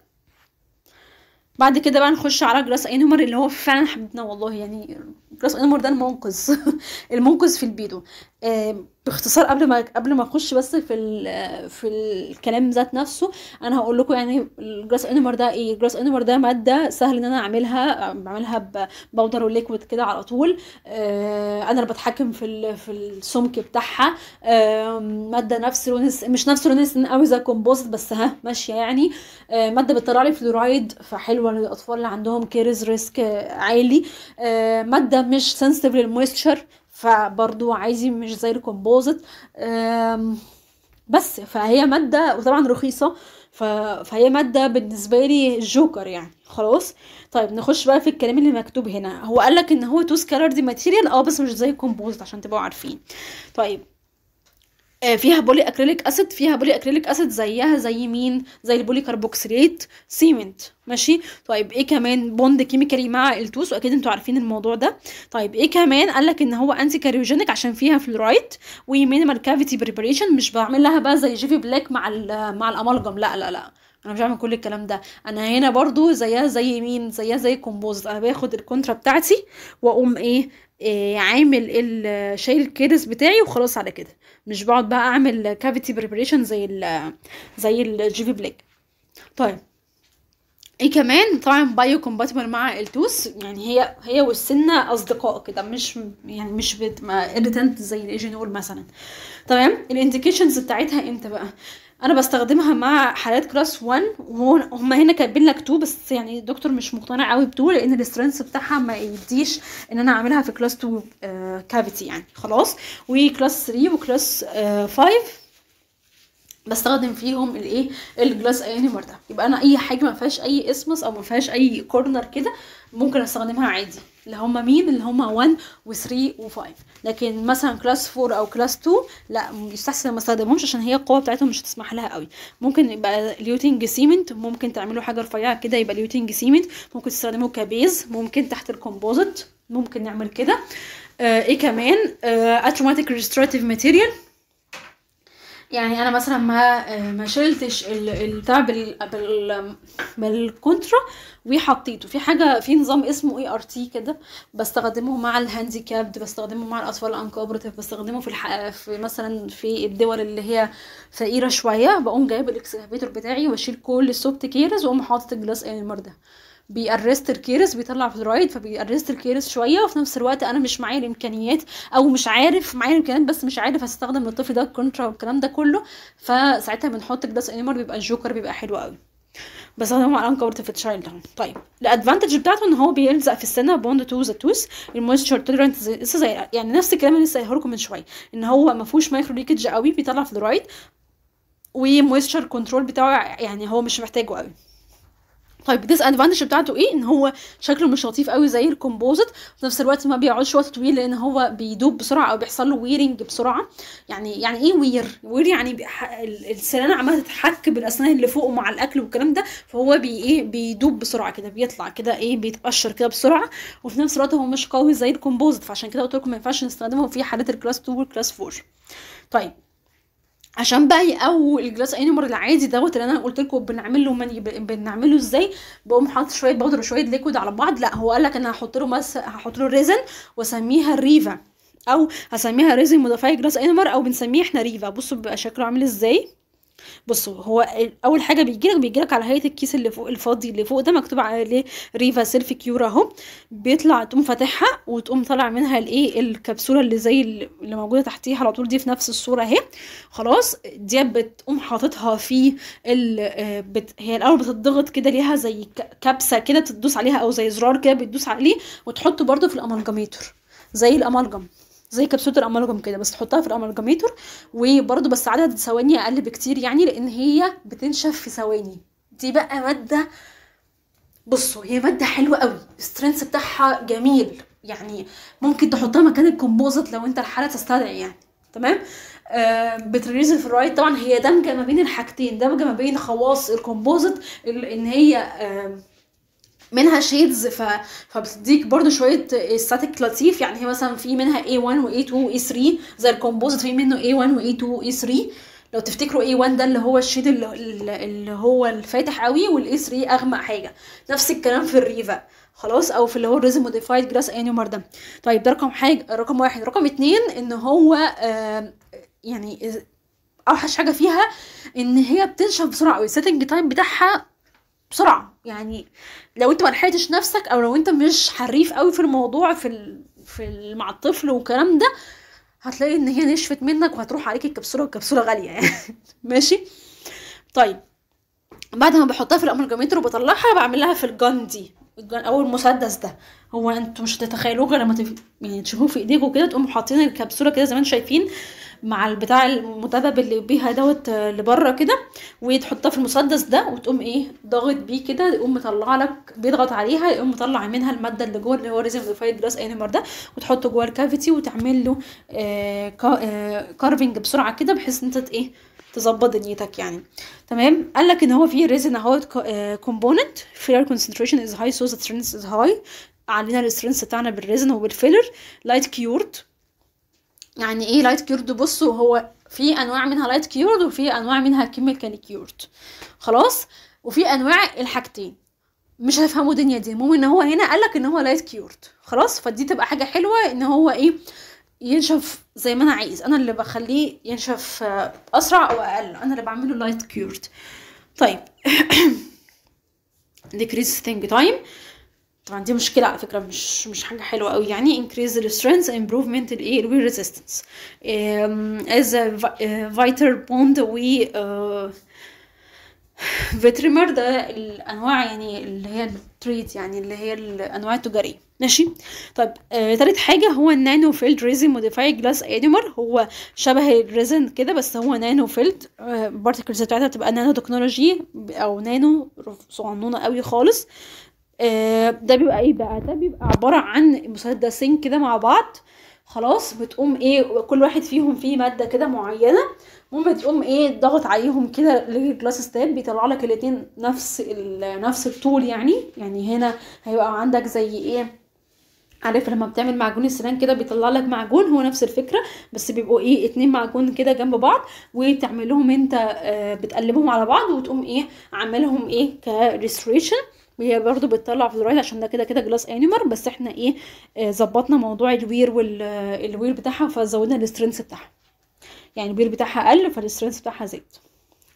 بعد كده بقى نخش على جراس اينومر اللي هو فعلا حبيبنا والله يعني جراس اينومر ده المنقذ [LAUGHS] المنقذ في البيدو آه، باختصار قبل ما قبل ما اخش بس في في الكلام ذات نفسه انا هقول لكم يعني الجراس انيمر ده ايه الجراس انيمر ده ماده سهل ان انا اعملها بعملها بباودر وليكويد كده على طول آه، انا اللي بتحكم في في السمك بتاعها ماده نفس لون مش نفس لون السن قوي زي كومبوست بس ها ماشيه يعني آه، ماده بتطلع لي فلورايد فحلوه للاطفال اللي عندهم كيرز ريسك عالي ماده مش سنسيتيف للمويستشر فبرضو عايزي مش زي الكومبوزيت بس فهي مادة وطبعا رخيصة فهي مادة بالنسبة لي جوكر يعني خلاص طيب نخش بقى في الكلام اللي مكتوب هنا هو قالك ان هو تو سكالر دي ماتيريال اه بس مش زي الكومبوزيت عشان تبقوا عارفين طيب آه، فيها بولي اكريليك اسيد فيها بولي اكريليك اسيد زيها زي مين زي البولي كربوكسيليت سيمنت ماشي طيب ايه كمان بوند كيميكالي مع التوس واكيد انتوا عارفين الموضوع ده طيب ايه كمان قال لك ان هو انتي كاريوجينيك عشان فيها فلورايد ومينيمال كافيتي بريباريشن مش بعمل لها بقى زي جيفي بلاك مع مع الامالجم لا لا لا انا مش بعمل كل الكلام ده انا هنا برضو زيها زي مين زيها زي الكومبوزيت انا باخد الكونترا بتاعتي واقوم ايه إيه عامل شايل الكيرس بتاعي وخلاص على كده مش بقعد بقى اعمل كافيتي بريبريشن زي الـ زي الجيبي بليك طيب ايه كمان طبعا بايو كومباتبل مع التوس يعني هي هي والسنه اصدقاء كده مش يعني مش بت... زي الايجينول مثلا تمام الانديكيشنز بتاعتها امتى بقى انا بستخدمها مع حالات كلاس 1 وهم هنا كاتبين لك 2 بس يعني الدكتور مش مقتنع قوي ب 2 لان السترينث بتاعها ما يديش ان انا اعملها في كلاس 2 كافيتي آه، يعني خلاص وكلاس 3 وكلاس 5 آه، بستخدم فيهم الايه الجلاس ايونيمر ده يبقى انا اي حاجه ما فيهاش اي اسمس او ما فيهاش اي كورنر كده ممكن استخدمها عادي اللي هم مين اللي هم 1 و3 و5 لكن مثلا كلاس 4 او كلاس 2 لا يستحسن ما استخدمهمش عشان هي القوه بتاعتهم مش هتسمح لها قوي ممكن يبقى ليوتنج سيمنت ممكن تعملوا حاجه رفيعه كده يبقى ليوتنج سيمنت ممكن تستخدموا كبيز ممكن تحت الكومبوزيت ممكن نعمل كده آه ايه كمان آه اتروماتيك ريستوراتيف ماتيريال يعني انا مثلا ما ما شلتش البتاع بال بالكونترا وحطيته في حاجه في نظام اسمه اي ار تي كده بستخدمه مع الهانديكابد بستخدمه مع الاطفال الانكوبرتيف بستخدمه في الح... في مثلا في الدول اللي هي فقيره شويه بقوم جايب الاكسكافيتور بتاعي واشيل كل السوبت كيرز واقوم حاطط الجلاس انيمر ده بيأرست الكيرس بيطلع فلورايد فبيأرست الكيرس شويه وفي نفس الوقت انا مش معايا الامكانيات او مش عارف معايا الامكانيات بس مش عارف هستخدم الطفل ده الكونترا والكلام ده كله فساعتها بنحط الجلاس انيمر بيبقى الجوكر بيبقى حلو قوي انا على انكورت في تشايلد طيب الادفانتج بتاعته ان هو بيلزق في السنه بوند تو ذا توث المويستشر توليرنت لسه زي يعني نفس الكلام اللي لسه قايله لكم من شويه ان هو ما فيهوش مايكرو ليكج قوي بيطلع فلورايد ومويستشر كنترول بتاعه يعني هو مش محتاجه قوي طيب ديس ادفانتج بتاعته ايه ان هو شكله مش لطيف قوي زي الكومبوزيت في نفس الوقت ما بيقعدش وقت طويل لان هو بيدوب بسرعه او بيحصل له ويرنج بسرعه يعني يعني ايه وير وير يعني السنان عماله تتحك بالاسنان اللي فوقه مع الاكل والكلام ده فهو بي ايه بيدوب بسرعه كده بيطلع كده ايه بيتقشر كده بسرعه وفي نفس الوقت هو مش قوي زي الكومبوزيت فعشان كده قلت لكم ما ينفعش نستخدمه في حالات الكلاس 2 والكلاس 4 طيب عشان بقى يقوي الجلاس انيمر العادي دوت اللي انا قلت لكم بنعمل له مني بنعمله ازاي بقوم حاطط شويه بودر وشويه ليكويد على بعض لا هو قال لك انا هحط له بس هحط له ريزن واسميها ريفا او هسميها ريزن مضافه جلاس انيمر او بنسميه احنا ريفا بصوا بيبقى شكله عامل ازاي بصوا هو اول حاجه بيجيلك بيجيلك على هيئه الكيس اللي فوق الفاضي اللي فوق ده مكتوب عليه ريفا سيلف كيور اهو بيطلع تقوم فاتحها وتقوم طالع منها الايه الكبسوله اللي زي اللي موجوده تحتيها على طول دي في نفس الصوره اهي خلاص دي بتقوم حاططها في ال آه، بت هي الاول بتضغط كده ليها زي كبسه كده بتدوس عليها او زي زرار كده بتدوس عليه وتحطه برده في الامالجاميتور زي الامالجام زي كبسوله الامالجم كده بس تحطها في الامالجميتور وبرده بس عدد ثواني اقل بكتير يعني لان هي بتنشف في ثواني دي بقى ماده بصوا هي ماده حلوه قوي السترينث بتاعها جميل يعني ممكن تحطها مكان الكومبوزيت لو انت الحاله تستدعي يعني تمام آه بتريليز الرايت طبعا هي دمجه ما بين الحاجتين دمجه ما بين خواص الكومبوزيت ان هي آه منها شيدز ف... فبتديك برضو شويه استاتيك لطيف يعني هي مثلا في منها A1 و A2 و A3 زي الكومبوزيت في منه A1 و A2 و A3 لو تفتكروا A1 ده اللي هو الشيد اللي, اللي هو الفاتح قوي وال a 3 اغمق حاجه نفس الكلام في الريفا خلاص او في اللي هو الريزم موديفايد جراس انيومر ده طيب ده رقم حاجه رقم واحد رقم اتنين ان هو آه، يعني اوحش حاجه فيها ان هي بتنشف بسرعه قوي السيتنج تايم بتاعها بسرعه يعني لو انت ما لحقتش نفسك او لو انت مش حريف قوي في الموضوع في في مع الطفل والكلام ده هتلاقي ان هي نشفت منك وهتروح عليك الكبسوله والكبسوله غاليه يعني [LAUGHS] ماشي طيب بعد ما بحطها في الامالجاميتر وبطلعها بعملها في الجن دي او المسدس ده هو انتوا مش هتتخيلوه غير لما تف... يعني تشوفوه في ايديكم كده تقوموا حاطين الكبسوله كده زي ما انتم شايفين مع البتاع المذبب اللي بيها دوت آه، لبره كده وتحطها في المسدس ده وتقوم ايه ضاغط بيه كده يقوم مطلع لك بيضغط عليها يقوم مطلع منها الماده اللي جوه اللي هو ريزم فايت جلاس انيمر ده وتحطه جوه الكافيتي وتعمل له كارفنج آه، آه، بسرعه كده بحيث ان انت ايه تظبط دنيتك يعني تمام قال لك ان هو فيه ريزن اهوت كومبوننت فيلر كونسنتريشن از هاي سو ذا سترينث از هاي علينا السترينث بتاعنا بالريزن وبالفيلر لايت كيورد يعني ايه لايت كيورد بصوا هو في انواع منها لايت كيورد وفي انواع منها كيميكال كيورد خلاص وفي انواع الحاجتين مش هفهموا الدنيا دي المهم ان هو هنا قالك ان هو لايت كيورد خلاص فدي تبقى حاجه حلوه ان هو ايه ينشف زي ما انا عايز انا اللي بخليه ينشف آه، اسرع او اقل انا اللي بعمله لايت كيورد طيب [COUGHS] decrease thing time دي مشكله على فكره مش مش حاجه حلوه قوي يعني increase the strength improvement الايه الوي resistance um، as a uh، vital bond و فيتريمر uh, ده الانواع يعني اللي هي التريت يعني اللي هي الانواع التجاريه ماشي طيب آه تالت حاجه هو النانو فيلد ريزن موديفاي جلاس اديمر هو شبه الريزن كده بس هو نانو فيلد بارتكلز بتاعتها بتبقى نانو تكنولوجي او نانو صغنونه قوي خالص آه، ده بيبقى ايه بقى ده بيبقى عباره عن مسدسين كده مع بعض خلاص بتقوم ايه كل واحد فيهم فيه ماده كده معينه المهم تقوم ايه ضغط عليهم كده للجلاس ستاب بيطلع لك الاتنين نفس نفس الطول يعني يعني هنا هيبقى عندك زي ايه عارف لما بتعمل معجون السنان كده بيطلع لك معجون هو نفس الفكره بس بيبقوا ايه اتنين معجون كده جنب بعض وتعملهم انت آه، بتقلبهم على بعض وتقوم ايه عاملهم ايه كريستريشن وهي برضو بتطلع فلورايد عشان ده كده كده جلاس انيمر بس احنا ايه آه، ظبطنا موضوع الوير والوير آه، بتاعها فزودنا السترينس بتاعها يعني الوير بتاعها قل فالسترينس بتاعها زاد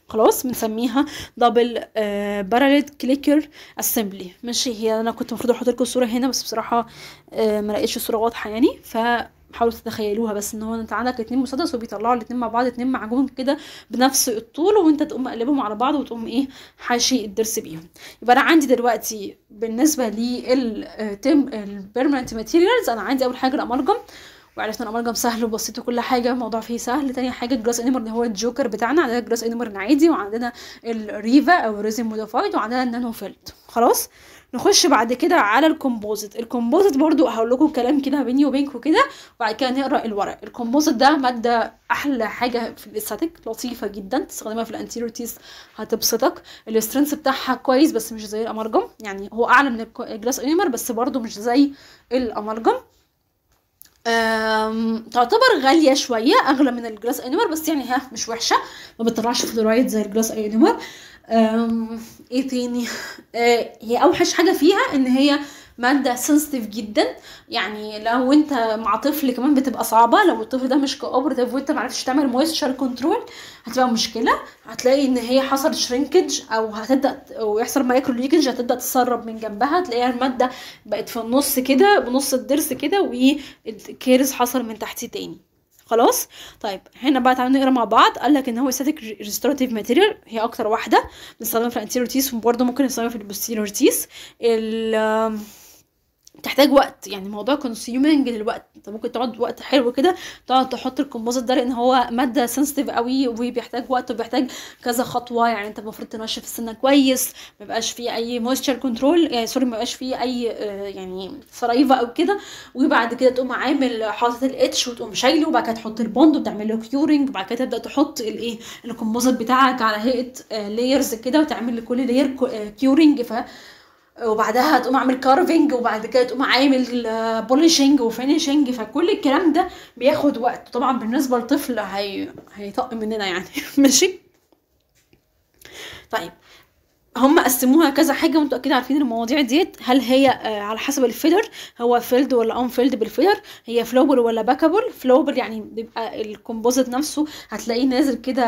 خلاص بنسميها دبل آه باراليد كليكر اسمبلي ماشي هي انا كنت المفروض احط لكم الصوره هنا بس بصراحه آه ما لقيتش الصوره واضحه يعني ف حاولوا تتخيلوها بس ان هو انت عندك اتنين مسدس وبيطلعوا الاتنين مع بعض اتنين معجون كده بنفس الطول وانت تقوم مقلبهم على بعض وتقوم ايه حاشي الضرس بيهم يبقى انا عندي دلوقتي بالنسبه للتم البيرمننت ماتيريالز انا عندي اول حاجه الامالجم وعرفنا الامالجم سهل وبسيط وكل حاجه الموضوع فيه سهل تاني حاجه الجراس انيمر اللي هو الجوكر بتاعنا عندنا الجراس انيمر العادي وعندنا الريفا او الريزين موديفايد وعندنا النانو فيلد خلاص نخش بعد كده على الكومبوزيت الكومبوزيت برضو هقول لكم كلام كده بيني وبينكم كده وبعد كده نقرا الورق الكومبوزيت ده ماده احلى حاجه في الاستاتيك لطيفه جدا تستخدمها في الانتيريور هتبسطك الاسترنس بتاعها كويس بس مش زي الامرجم يعني هو اعلى من الجلاس اونيمر بس برضو مش زي الامرجم تعتبر غاليه شويه اغلى من الجلاس اينومر بس يعني ها مش وحشه ما بتطلعش فلورايد زي الجلاس اينومر ايه تاني آه، هي اوحش حاجه فيها ان هي آه ماده سنسيتيف جدا يعني لو انت مع طفل كمان بتبقى صعبه لو الطفل ده مش كوبرتيف وانت معرفتش تعمل مويستشر كنترول هتبقى مشكله هتلاقي ان هي حصلت شرينكج او هتبدا ويحصل مايكرو ليكج هتبدا تسرب من جنبها تلاقيها الماده بقت في النص كده بنص الضرس كده والكيرز حصل من تحت تاني خلاص طيب هنا بقى تعالوا نقرا مع بعض قال لك ان هو استاتيك ريستوراتيف ماتيريال هي اكتر واحده بنستخدمها في الانتيريور تيس وبرده ممكن نستخدمها في البوستيريور تيس ال بتحتاج وقت يعني موضوع كونسيومنج للوقت انت ممكن تقعد وقت حلو كده تقعد تحط الكومبوزيت ده لان هو ماده سنسيتيف قوي وبيحتاج وقت وبيحتاج كذا خطوه يعني انت المفروض تنشف السنه كويس ما يبقاش فيه اي مويستشر كنترول يعني سوري ما يبقاش فيه اي آه، يعني صرايفة او كده وبعد كده تقوم عامل حاطط الاتش وتقوم شايله وبعد كده تحط البوند وتعمل له كيورنج وبعد كده تبدا تحط الايه الكومبوزيت بتاعك على هيئه لايرز آه، كده وتعمل لكل لاير كيورنج ف وبعدها تقوم اعمل كارفنج وبعد كده تقوم عامل بولشنج وفينشنج فكل الكلام ده بياخد وقت طبعا بالنسبه لطفل هي هيطق مننا يعني [LAUGHS] ماشي طيب هم قسموها كذا حاجه وانتوا اكيد عارفين المواضيع ديت هل هي آه، على حسب الفيلر هو فيلد ولا ان فيلد بالفيلر هي فلوبل ولا باكابل فلوبل يعني بيبقى الكومبوزيت نفسه هتلاقيه نازل كده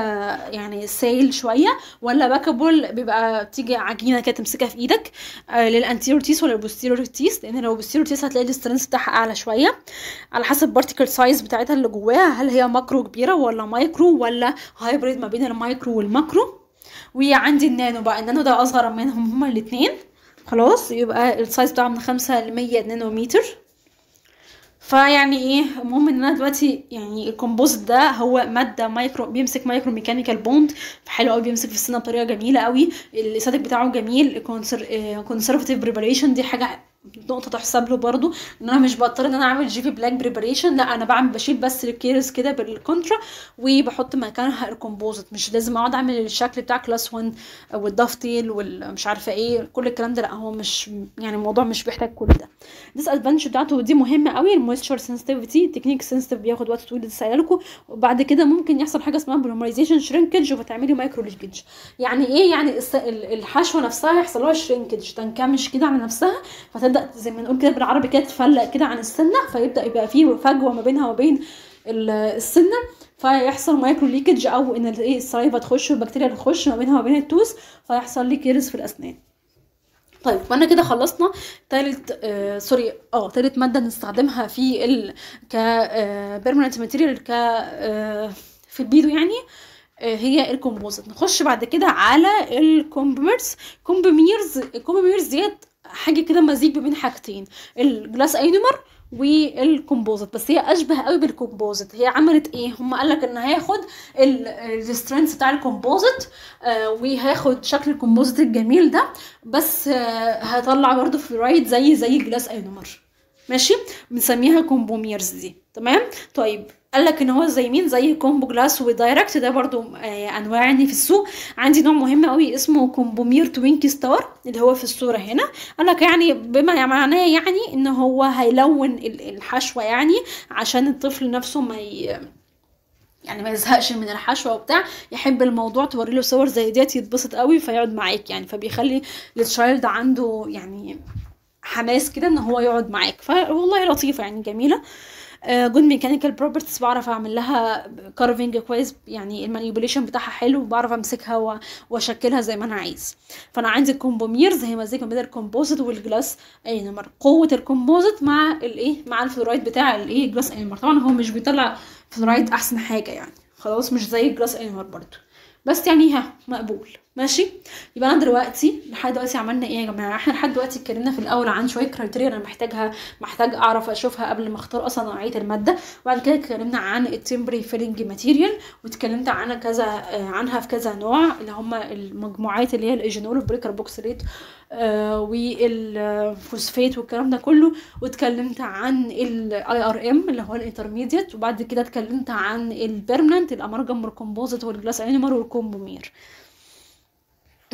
يعني سايل شويه ولا باكابل بيبقى تيجي عجينه كده تمسكها في ايدك آه تيس ولا البوستيرور تيس لان لو البوستيرور تيس هتلاقي السترنس بتاعها اعلى شويه على حسب بارتيكل سايز بتاعتها اللي جواها هل هي ماكرو كبيره ولا مايكرو ولا هايبريد ما بين المايكرو والماكرو وعندي النانو بقى النانو ده اصغر منهم هما الاثنين خلاص يبقى السايز بتاعه من خمسة لمية نانومتر فيعني ايه المهم ان انا دلوقتي يعني الكومبوزيت ده هو ماده مايكرو بيمسك مايكرو ميكانيكال بوند فحلو قوي بيمسك في السنه بطريقه جميله قوي الاستاتيك بتاعه جميل كونسرفتيف بريباريشن آه، دي حاجه نقطه تحسب له برضو ان انا مش بضطر ان انا اعمل جي بي بلاك بريباريشن لا انا بعمل بشيل بس الكيرز كده بالكونترا وبحط مكانها الكومبوزيت مش لازم اقعد اعمل الشكل بتاع كلاس 1 والدفتيل والمش عارفه ايه كل الكلام ده لا هو مش يعني الموضوع مش بيحتاج كل ده ديس ادفانتج بتاعته ودي مهمه قوي المويستشر سنسيتيفيتي تكنيك سنسيتيف بياخد وقت طويل لسه لكم وبعد كده ممكن يحصل حاجه اسمها بوليمرايزيشن شرينكج وبتعملي مايكرو ليكج يعني ايه يعني الحشوه نفسها يحصل لها شرينكج تنكمش كده على نفسها فتبدا تبدا زي ما نقول كده بالعربي كده تفلق كده عن السنه فيبدا يبقى فيه فجوه ما بينها وبين السنه فيحصل مايكرو ليكج او ان الايه السلايفا تخش والبكتيريا تخش ما بينها وبين التوس فيحصل لي كيرس في الاسنان طيب وانا كده خلصنا تالت آه سوري اه تالت ماده نستخدمها في ال ك بيرمننت آه، ماتيريال ك آه في البيدو يعني آه، هي الكومبوزيت نخش بعد كده على الكومبميرز كومبميرز الكومبميرز ديت حاجه كده مزيج ما بين حاجتين الجلاس اينومر والكومبوزيت بس هي اشبه قوي بالكومبوزيت هي عملت ايه هم قال لك ان هياخد السترينث بتاع الكومبوزيت آه، وهياخد شكل الكومبوزيت الجميل ده بس هطلع آه، هيطلع برضو فلورايد زي زي الجلاس اينومر ماشي بنسميها كومبوميرز دي تمام طيب قال لك ان هو زي مين زي كومبو جلاس ودايركت ده برضو آه، انواع يعني في السوق عندي نوع مهم قوي اسمه كومبومير توينكي ستار اللي هو في الصوره هنا قال لك يعني بما معناه يعني ان هو هيلون الحشوه يعني عشان الطفل نفسه ما ي... يعني ما يزهقش من الحشوه وبتاع يحب الموضوع توري له صور زي ديت يتبسط قوي فيقعد معاك يعني فبيخلي التشايلد عنده يعني حماس كده ان هو يقعد معاك فوالله لطيفه يعني جميله آه جود ميكانيكال بروبرتيز بعرف اعمل لها كارفنج كويس يعني المانيبيوليشن بتاعها حلو بعرف امسكها واشكلها زي ما انا عايز فانا عندي الكومبوميرز زي ما زي كمبيوتر الكومبوزيت والجلاس نمر قوه الكومبوزيت مع الايه مع الفلورايد بتاع الايه اي نمر طبعا هو مش بيطلع فلورايد احسن حاجه يعني خلاص مش زي الجلاس نمر برضه بس يعني ها مقبول ماشي يبقى انا دلوقتي لحد دلوقتي عملنا ايه يا جماعه احنا لحد دلوقتي اتكلمنا في الاول عن شويه كرايتيريا انا محتاجها محتاج اعرف اشوفها قبل ما اختار اصلا نوعيه الماده وبعد كده اتكلمنا عن التمبري فيلينج ماتيريال واتكلمت عن كذا آه، عنها في كذا نوع اللي هم المجموعات اللي هي الايجينول والبريكربوكسليت آه والفوسفيت والكلام ده كله واتكلمت عن الاي ار ام اللي هو الانترميديت وبعد كده اتكلمت عن البيرمننت الامرجم والكومبوزيت والجلاس انيمر والكومبومير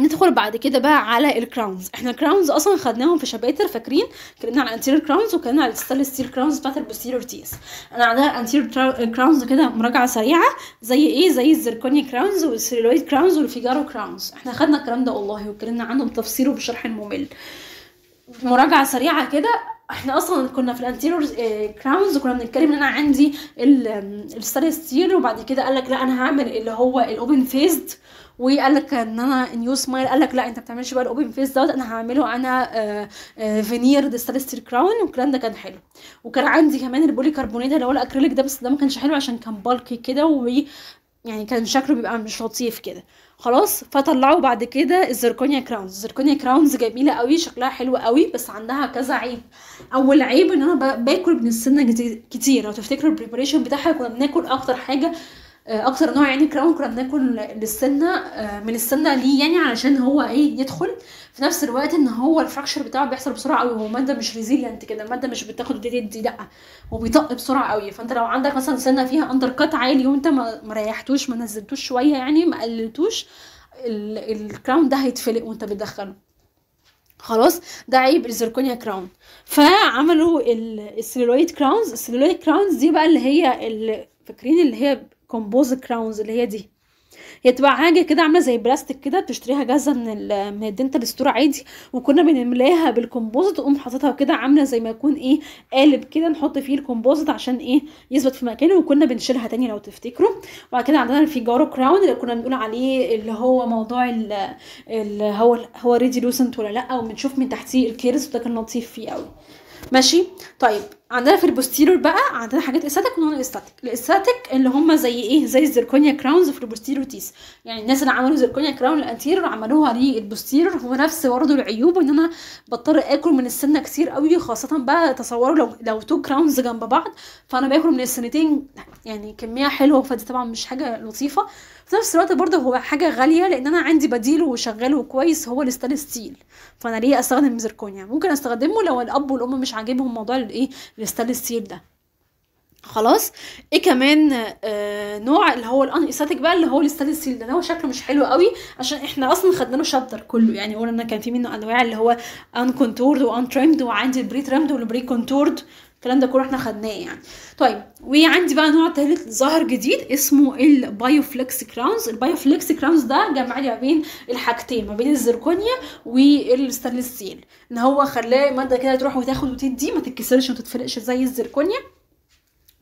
ندخل بعد كده بقى على الكراونز احنا الكراونز اصلا خدناهم في شباتر فاكرين اتكلمنا على انتيريور كراونز وكنا على ستايل ستيل كراونز بتاعت البوستيريور تيس انا عندها انتيريور كراونز كده مراجعه سريعه زي ايه زي الزركونيا كراونز والسيلويد كراونز والفيجارو كراونز احنا خدنا الكلام ده والله واتكلمنا عنه بتفصيله بشرح ممل مراجعه سريعه كده احنا اصلا كنا في الانتيريور كراونز كنا بنتكلم ان انا عندي الستايل ستيل وبعد كده قال لك لا انا هعمل اللي هو الاوبن فيزد وقال لك ان انا نيو سمايل قال لك لا انت بتعملش بقى الاوبن فيس دوت انا هعمله انا فينير دي فينير كراون والكلام ده كان حلو وكان عندي كمان البولي كربونيت اللي هو الاكريليك ده بس ده ما كانش حلو عشان كان بالكي كده و يعني كان شكله بيبقى مش لطيف كده خلاص فطلعوا بعد كده الزركونيا كراونز الزركونيا كراونز جميله قوي شكلها حلو قوي بس عندها كذا عيب اول عيب ان انا باكل من السنه كتير لو تفتكروا البريبريشن بتاعها كنا بناكل اكتر حاجه آه، اكتر نوع يعني كراون كنا بناكل للسنه آه، من السنه ليه يعني علشان هو ايه يدخل في نفس الوقت ان هو الفراكشر بتاعه بيحصل بسرعه قوي هو ماده مش ريزيلينت كده ماده مش بتاخد دي دي لا وبيطق بسرعه قوي فانت لو عندك مثلا سنه فيها اندر كات عالي وانت ما ريحتوش ما نزلتوش شويه يعني ما قللتوش الكراون ده هيتفلق وانت بتدخله خلاص ده عيب الزركونيا كراون فعملوا السيلولويد كراونز السيلولويد كراونز دي بقى اللي هي اللي فاكرين اللي هي كومبوز كراونز اللي هي دي هي تبقى حاجه كده عامله زي بلاستيك كده بتشتريها جاهزه من ال... من الدنتال ستور عادي وكنا بنملاها بالكومبوزيت تقوم حاططها كده عامله زي ما يكون ايه قالب كده نحط فيه الكومبوزيت عشان ايه يثبت في مكانه وكنا بنشيلها تاني لو تفتكروا وبعد كده عندنا الفيجارو كراون اللي كنا بنقول عليه اللي هو موضوع اللي هو هو ريدي لوسنت ولا لا وبنشوف من تحتيه الكيرز وده كان لطيف فيه قوي ماشي طيب عندنا في البوستيرور بقى عندنا حاجات استاتيك ونون استاتيك الاستاتيك اللي هم زي ايه زي الزيركونيا كراونز في البوستيرور تيس يعني الناس اللي عملوا زيركونيا كراون الانتيرور عملوها للبوستيرور هو نفس برضه العيوب ان انا بضطر اكل من السنه كتير قوي خاصه بقى تصوروا لو لو تو كراونز جنب بعض فانا باكل من السنتين يعني كميه حلوه فدي طبعا مش حاجه لطيفه في نفس الوقت برضه هو حاجه غاليه لان انا عندي بديل وشغال وكويس هو الستانلس ستيل فانا ليه استخدم زركونيا ممكن استخدمه لو الاب والام مش عاجبهم موضوع الايه الستانلس ستيل ده خلاص ايه كمان آه نوع اللي هو الان استاتيك بقى اللي هو الستانلس ستيل ده هو شكله مش حلو قوي عشان احنا اصلا خدنا له شابتر كله يعني قلنا كان في منه انواع اللي هو ان كونتورد وان تريمد وعندي البري تريمد والبري كونتورد الكلام ده كله احنا خدناه يعني طيب وعندي بقى نوع تالت ظاهر جديد اسمه البايوفلكس كراونز البايوفلكس كراونز ده جمع لي ما بين الحاجتين ما بين الزركونيا والستانلس ستيل ان هو خلاه ماده كده تروح وتاخد وتدي ما تتكسرش وما تتفرقش زي الزركونيا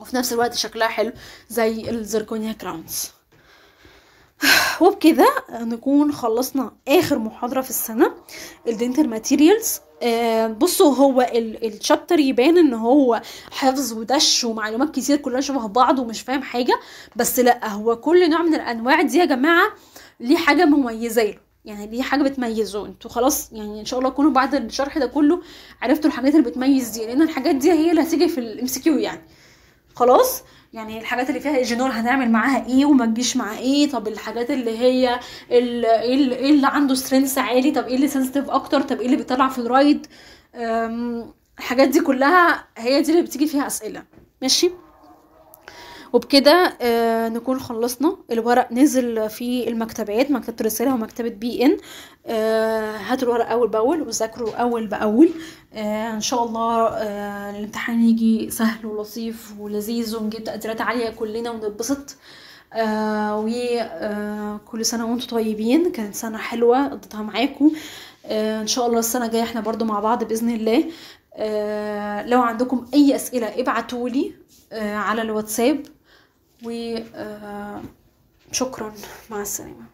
وفي نفس الوقت شكلها حلو زي الزركونيا كراونز [SIGHS] وبكده نكون خلصنا اخر محاضره في السنه الدينتال ماتيريالز آه، بصوا هو الشابتر يبان ان هو حفظ ودش ومعلومات كتير كلها شبه بعض ومش فاهم حاجه بس لا هو كل نوع من الانواع دي يا جماعه ليه حاجه مميزه له يعني ليه حاجه بتميزه انتوا خلاص يعني ان شاء الله تكونوا بعد الشرح ده كله عرفتوا الحاجات اللي بتميز دي لان الحاجات دي هي اللي هتيجي في الام سي كيو يعني خلاص يعني الحاجات اللي فيها الجنور هنعمل معاها ايه وما تجيش مع ايه طب الحاجات اللي هي ايه, ايه اللي عنده سترينس عالي طب ايه اللي سنسيتيف اكتر طب ايه اللي بيطلع في الرايد الحاجات دي كلها هي دي اللي بتيجي فيها اسئله ماشي وبكده آه نكون خلصنا الورق نزل في المكتبات مكتبة الرسالة ومكتبة بي ان آه هاتوا الورق أول بأول وذاكروا أول بأول آه إن شاء الله آه الامتحان يجي سهل ولطيف ولذيذ ونجيب تقديرات عالية كلنا ونتبسط آه وي آه سنة وانتم طيبين كانت سنة حلوة قضيتها معاكم آه ان شاء الله السنة الجاية احنا برضو مع بعض بإذن الله آه لو عندكم أي أسئلة ابعتولي آه على الواتساب وشكرا مع السلامة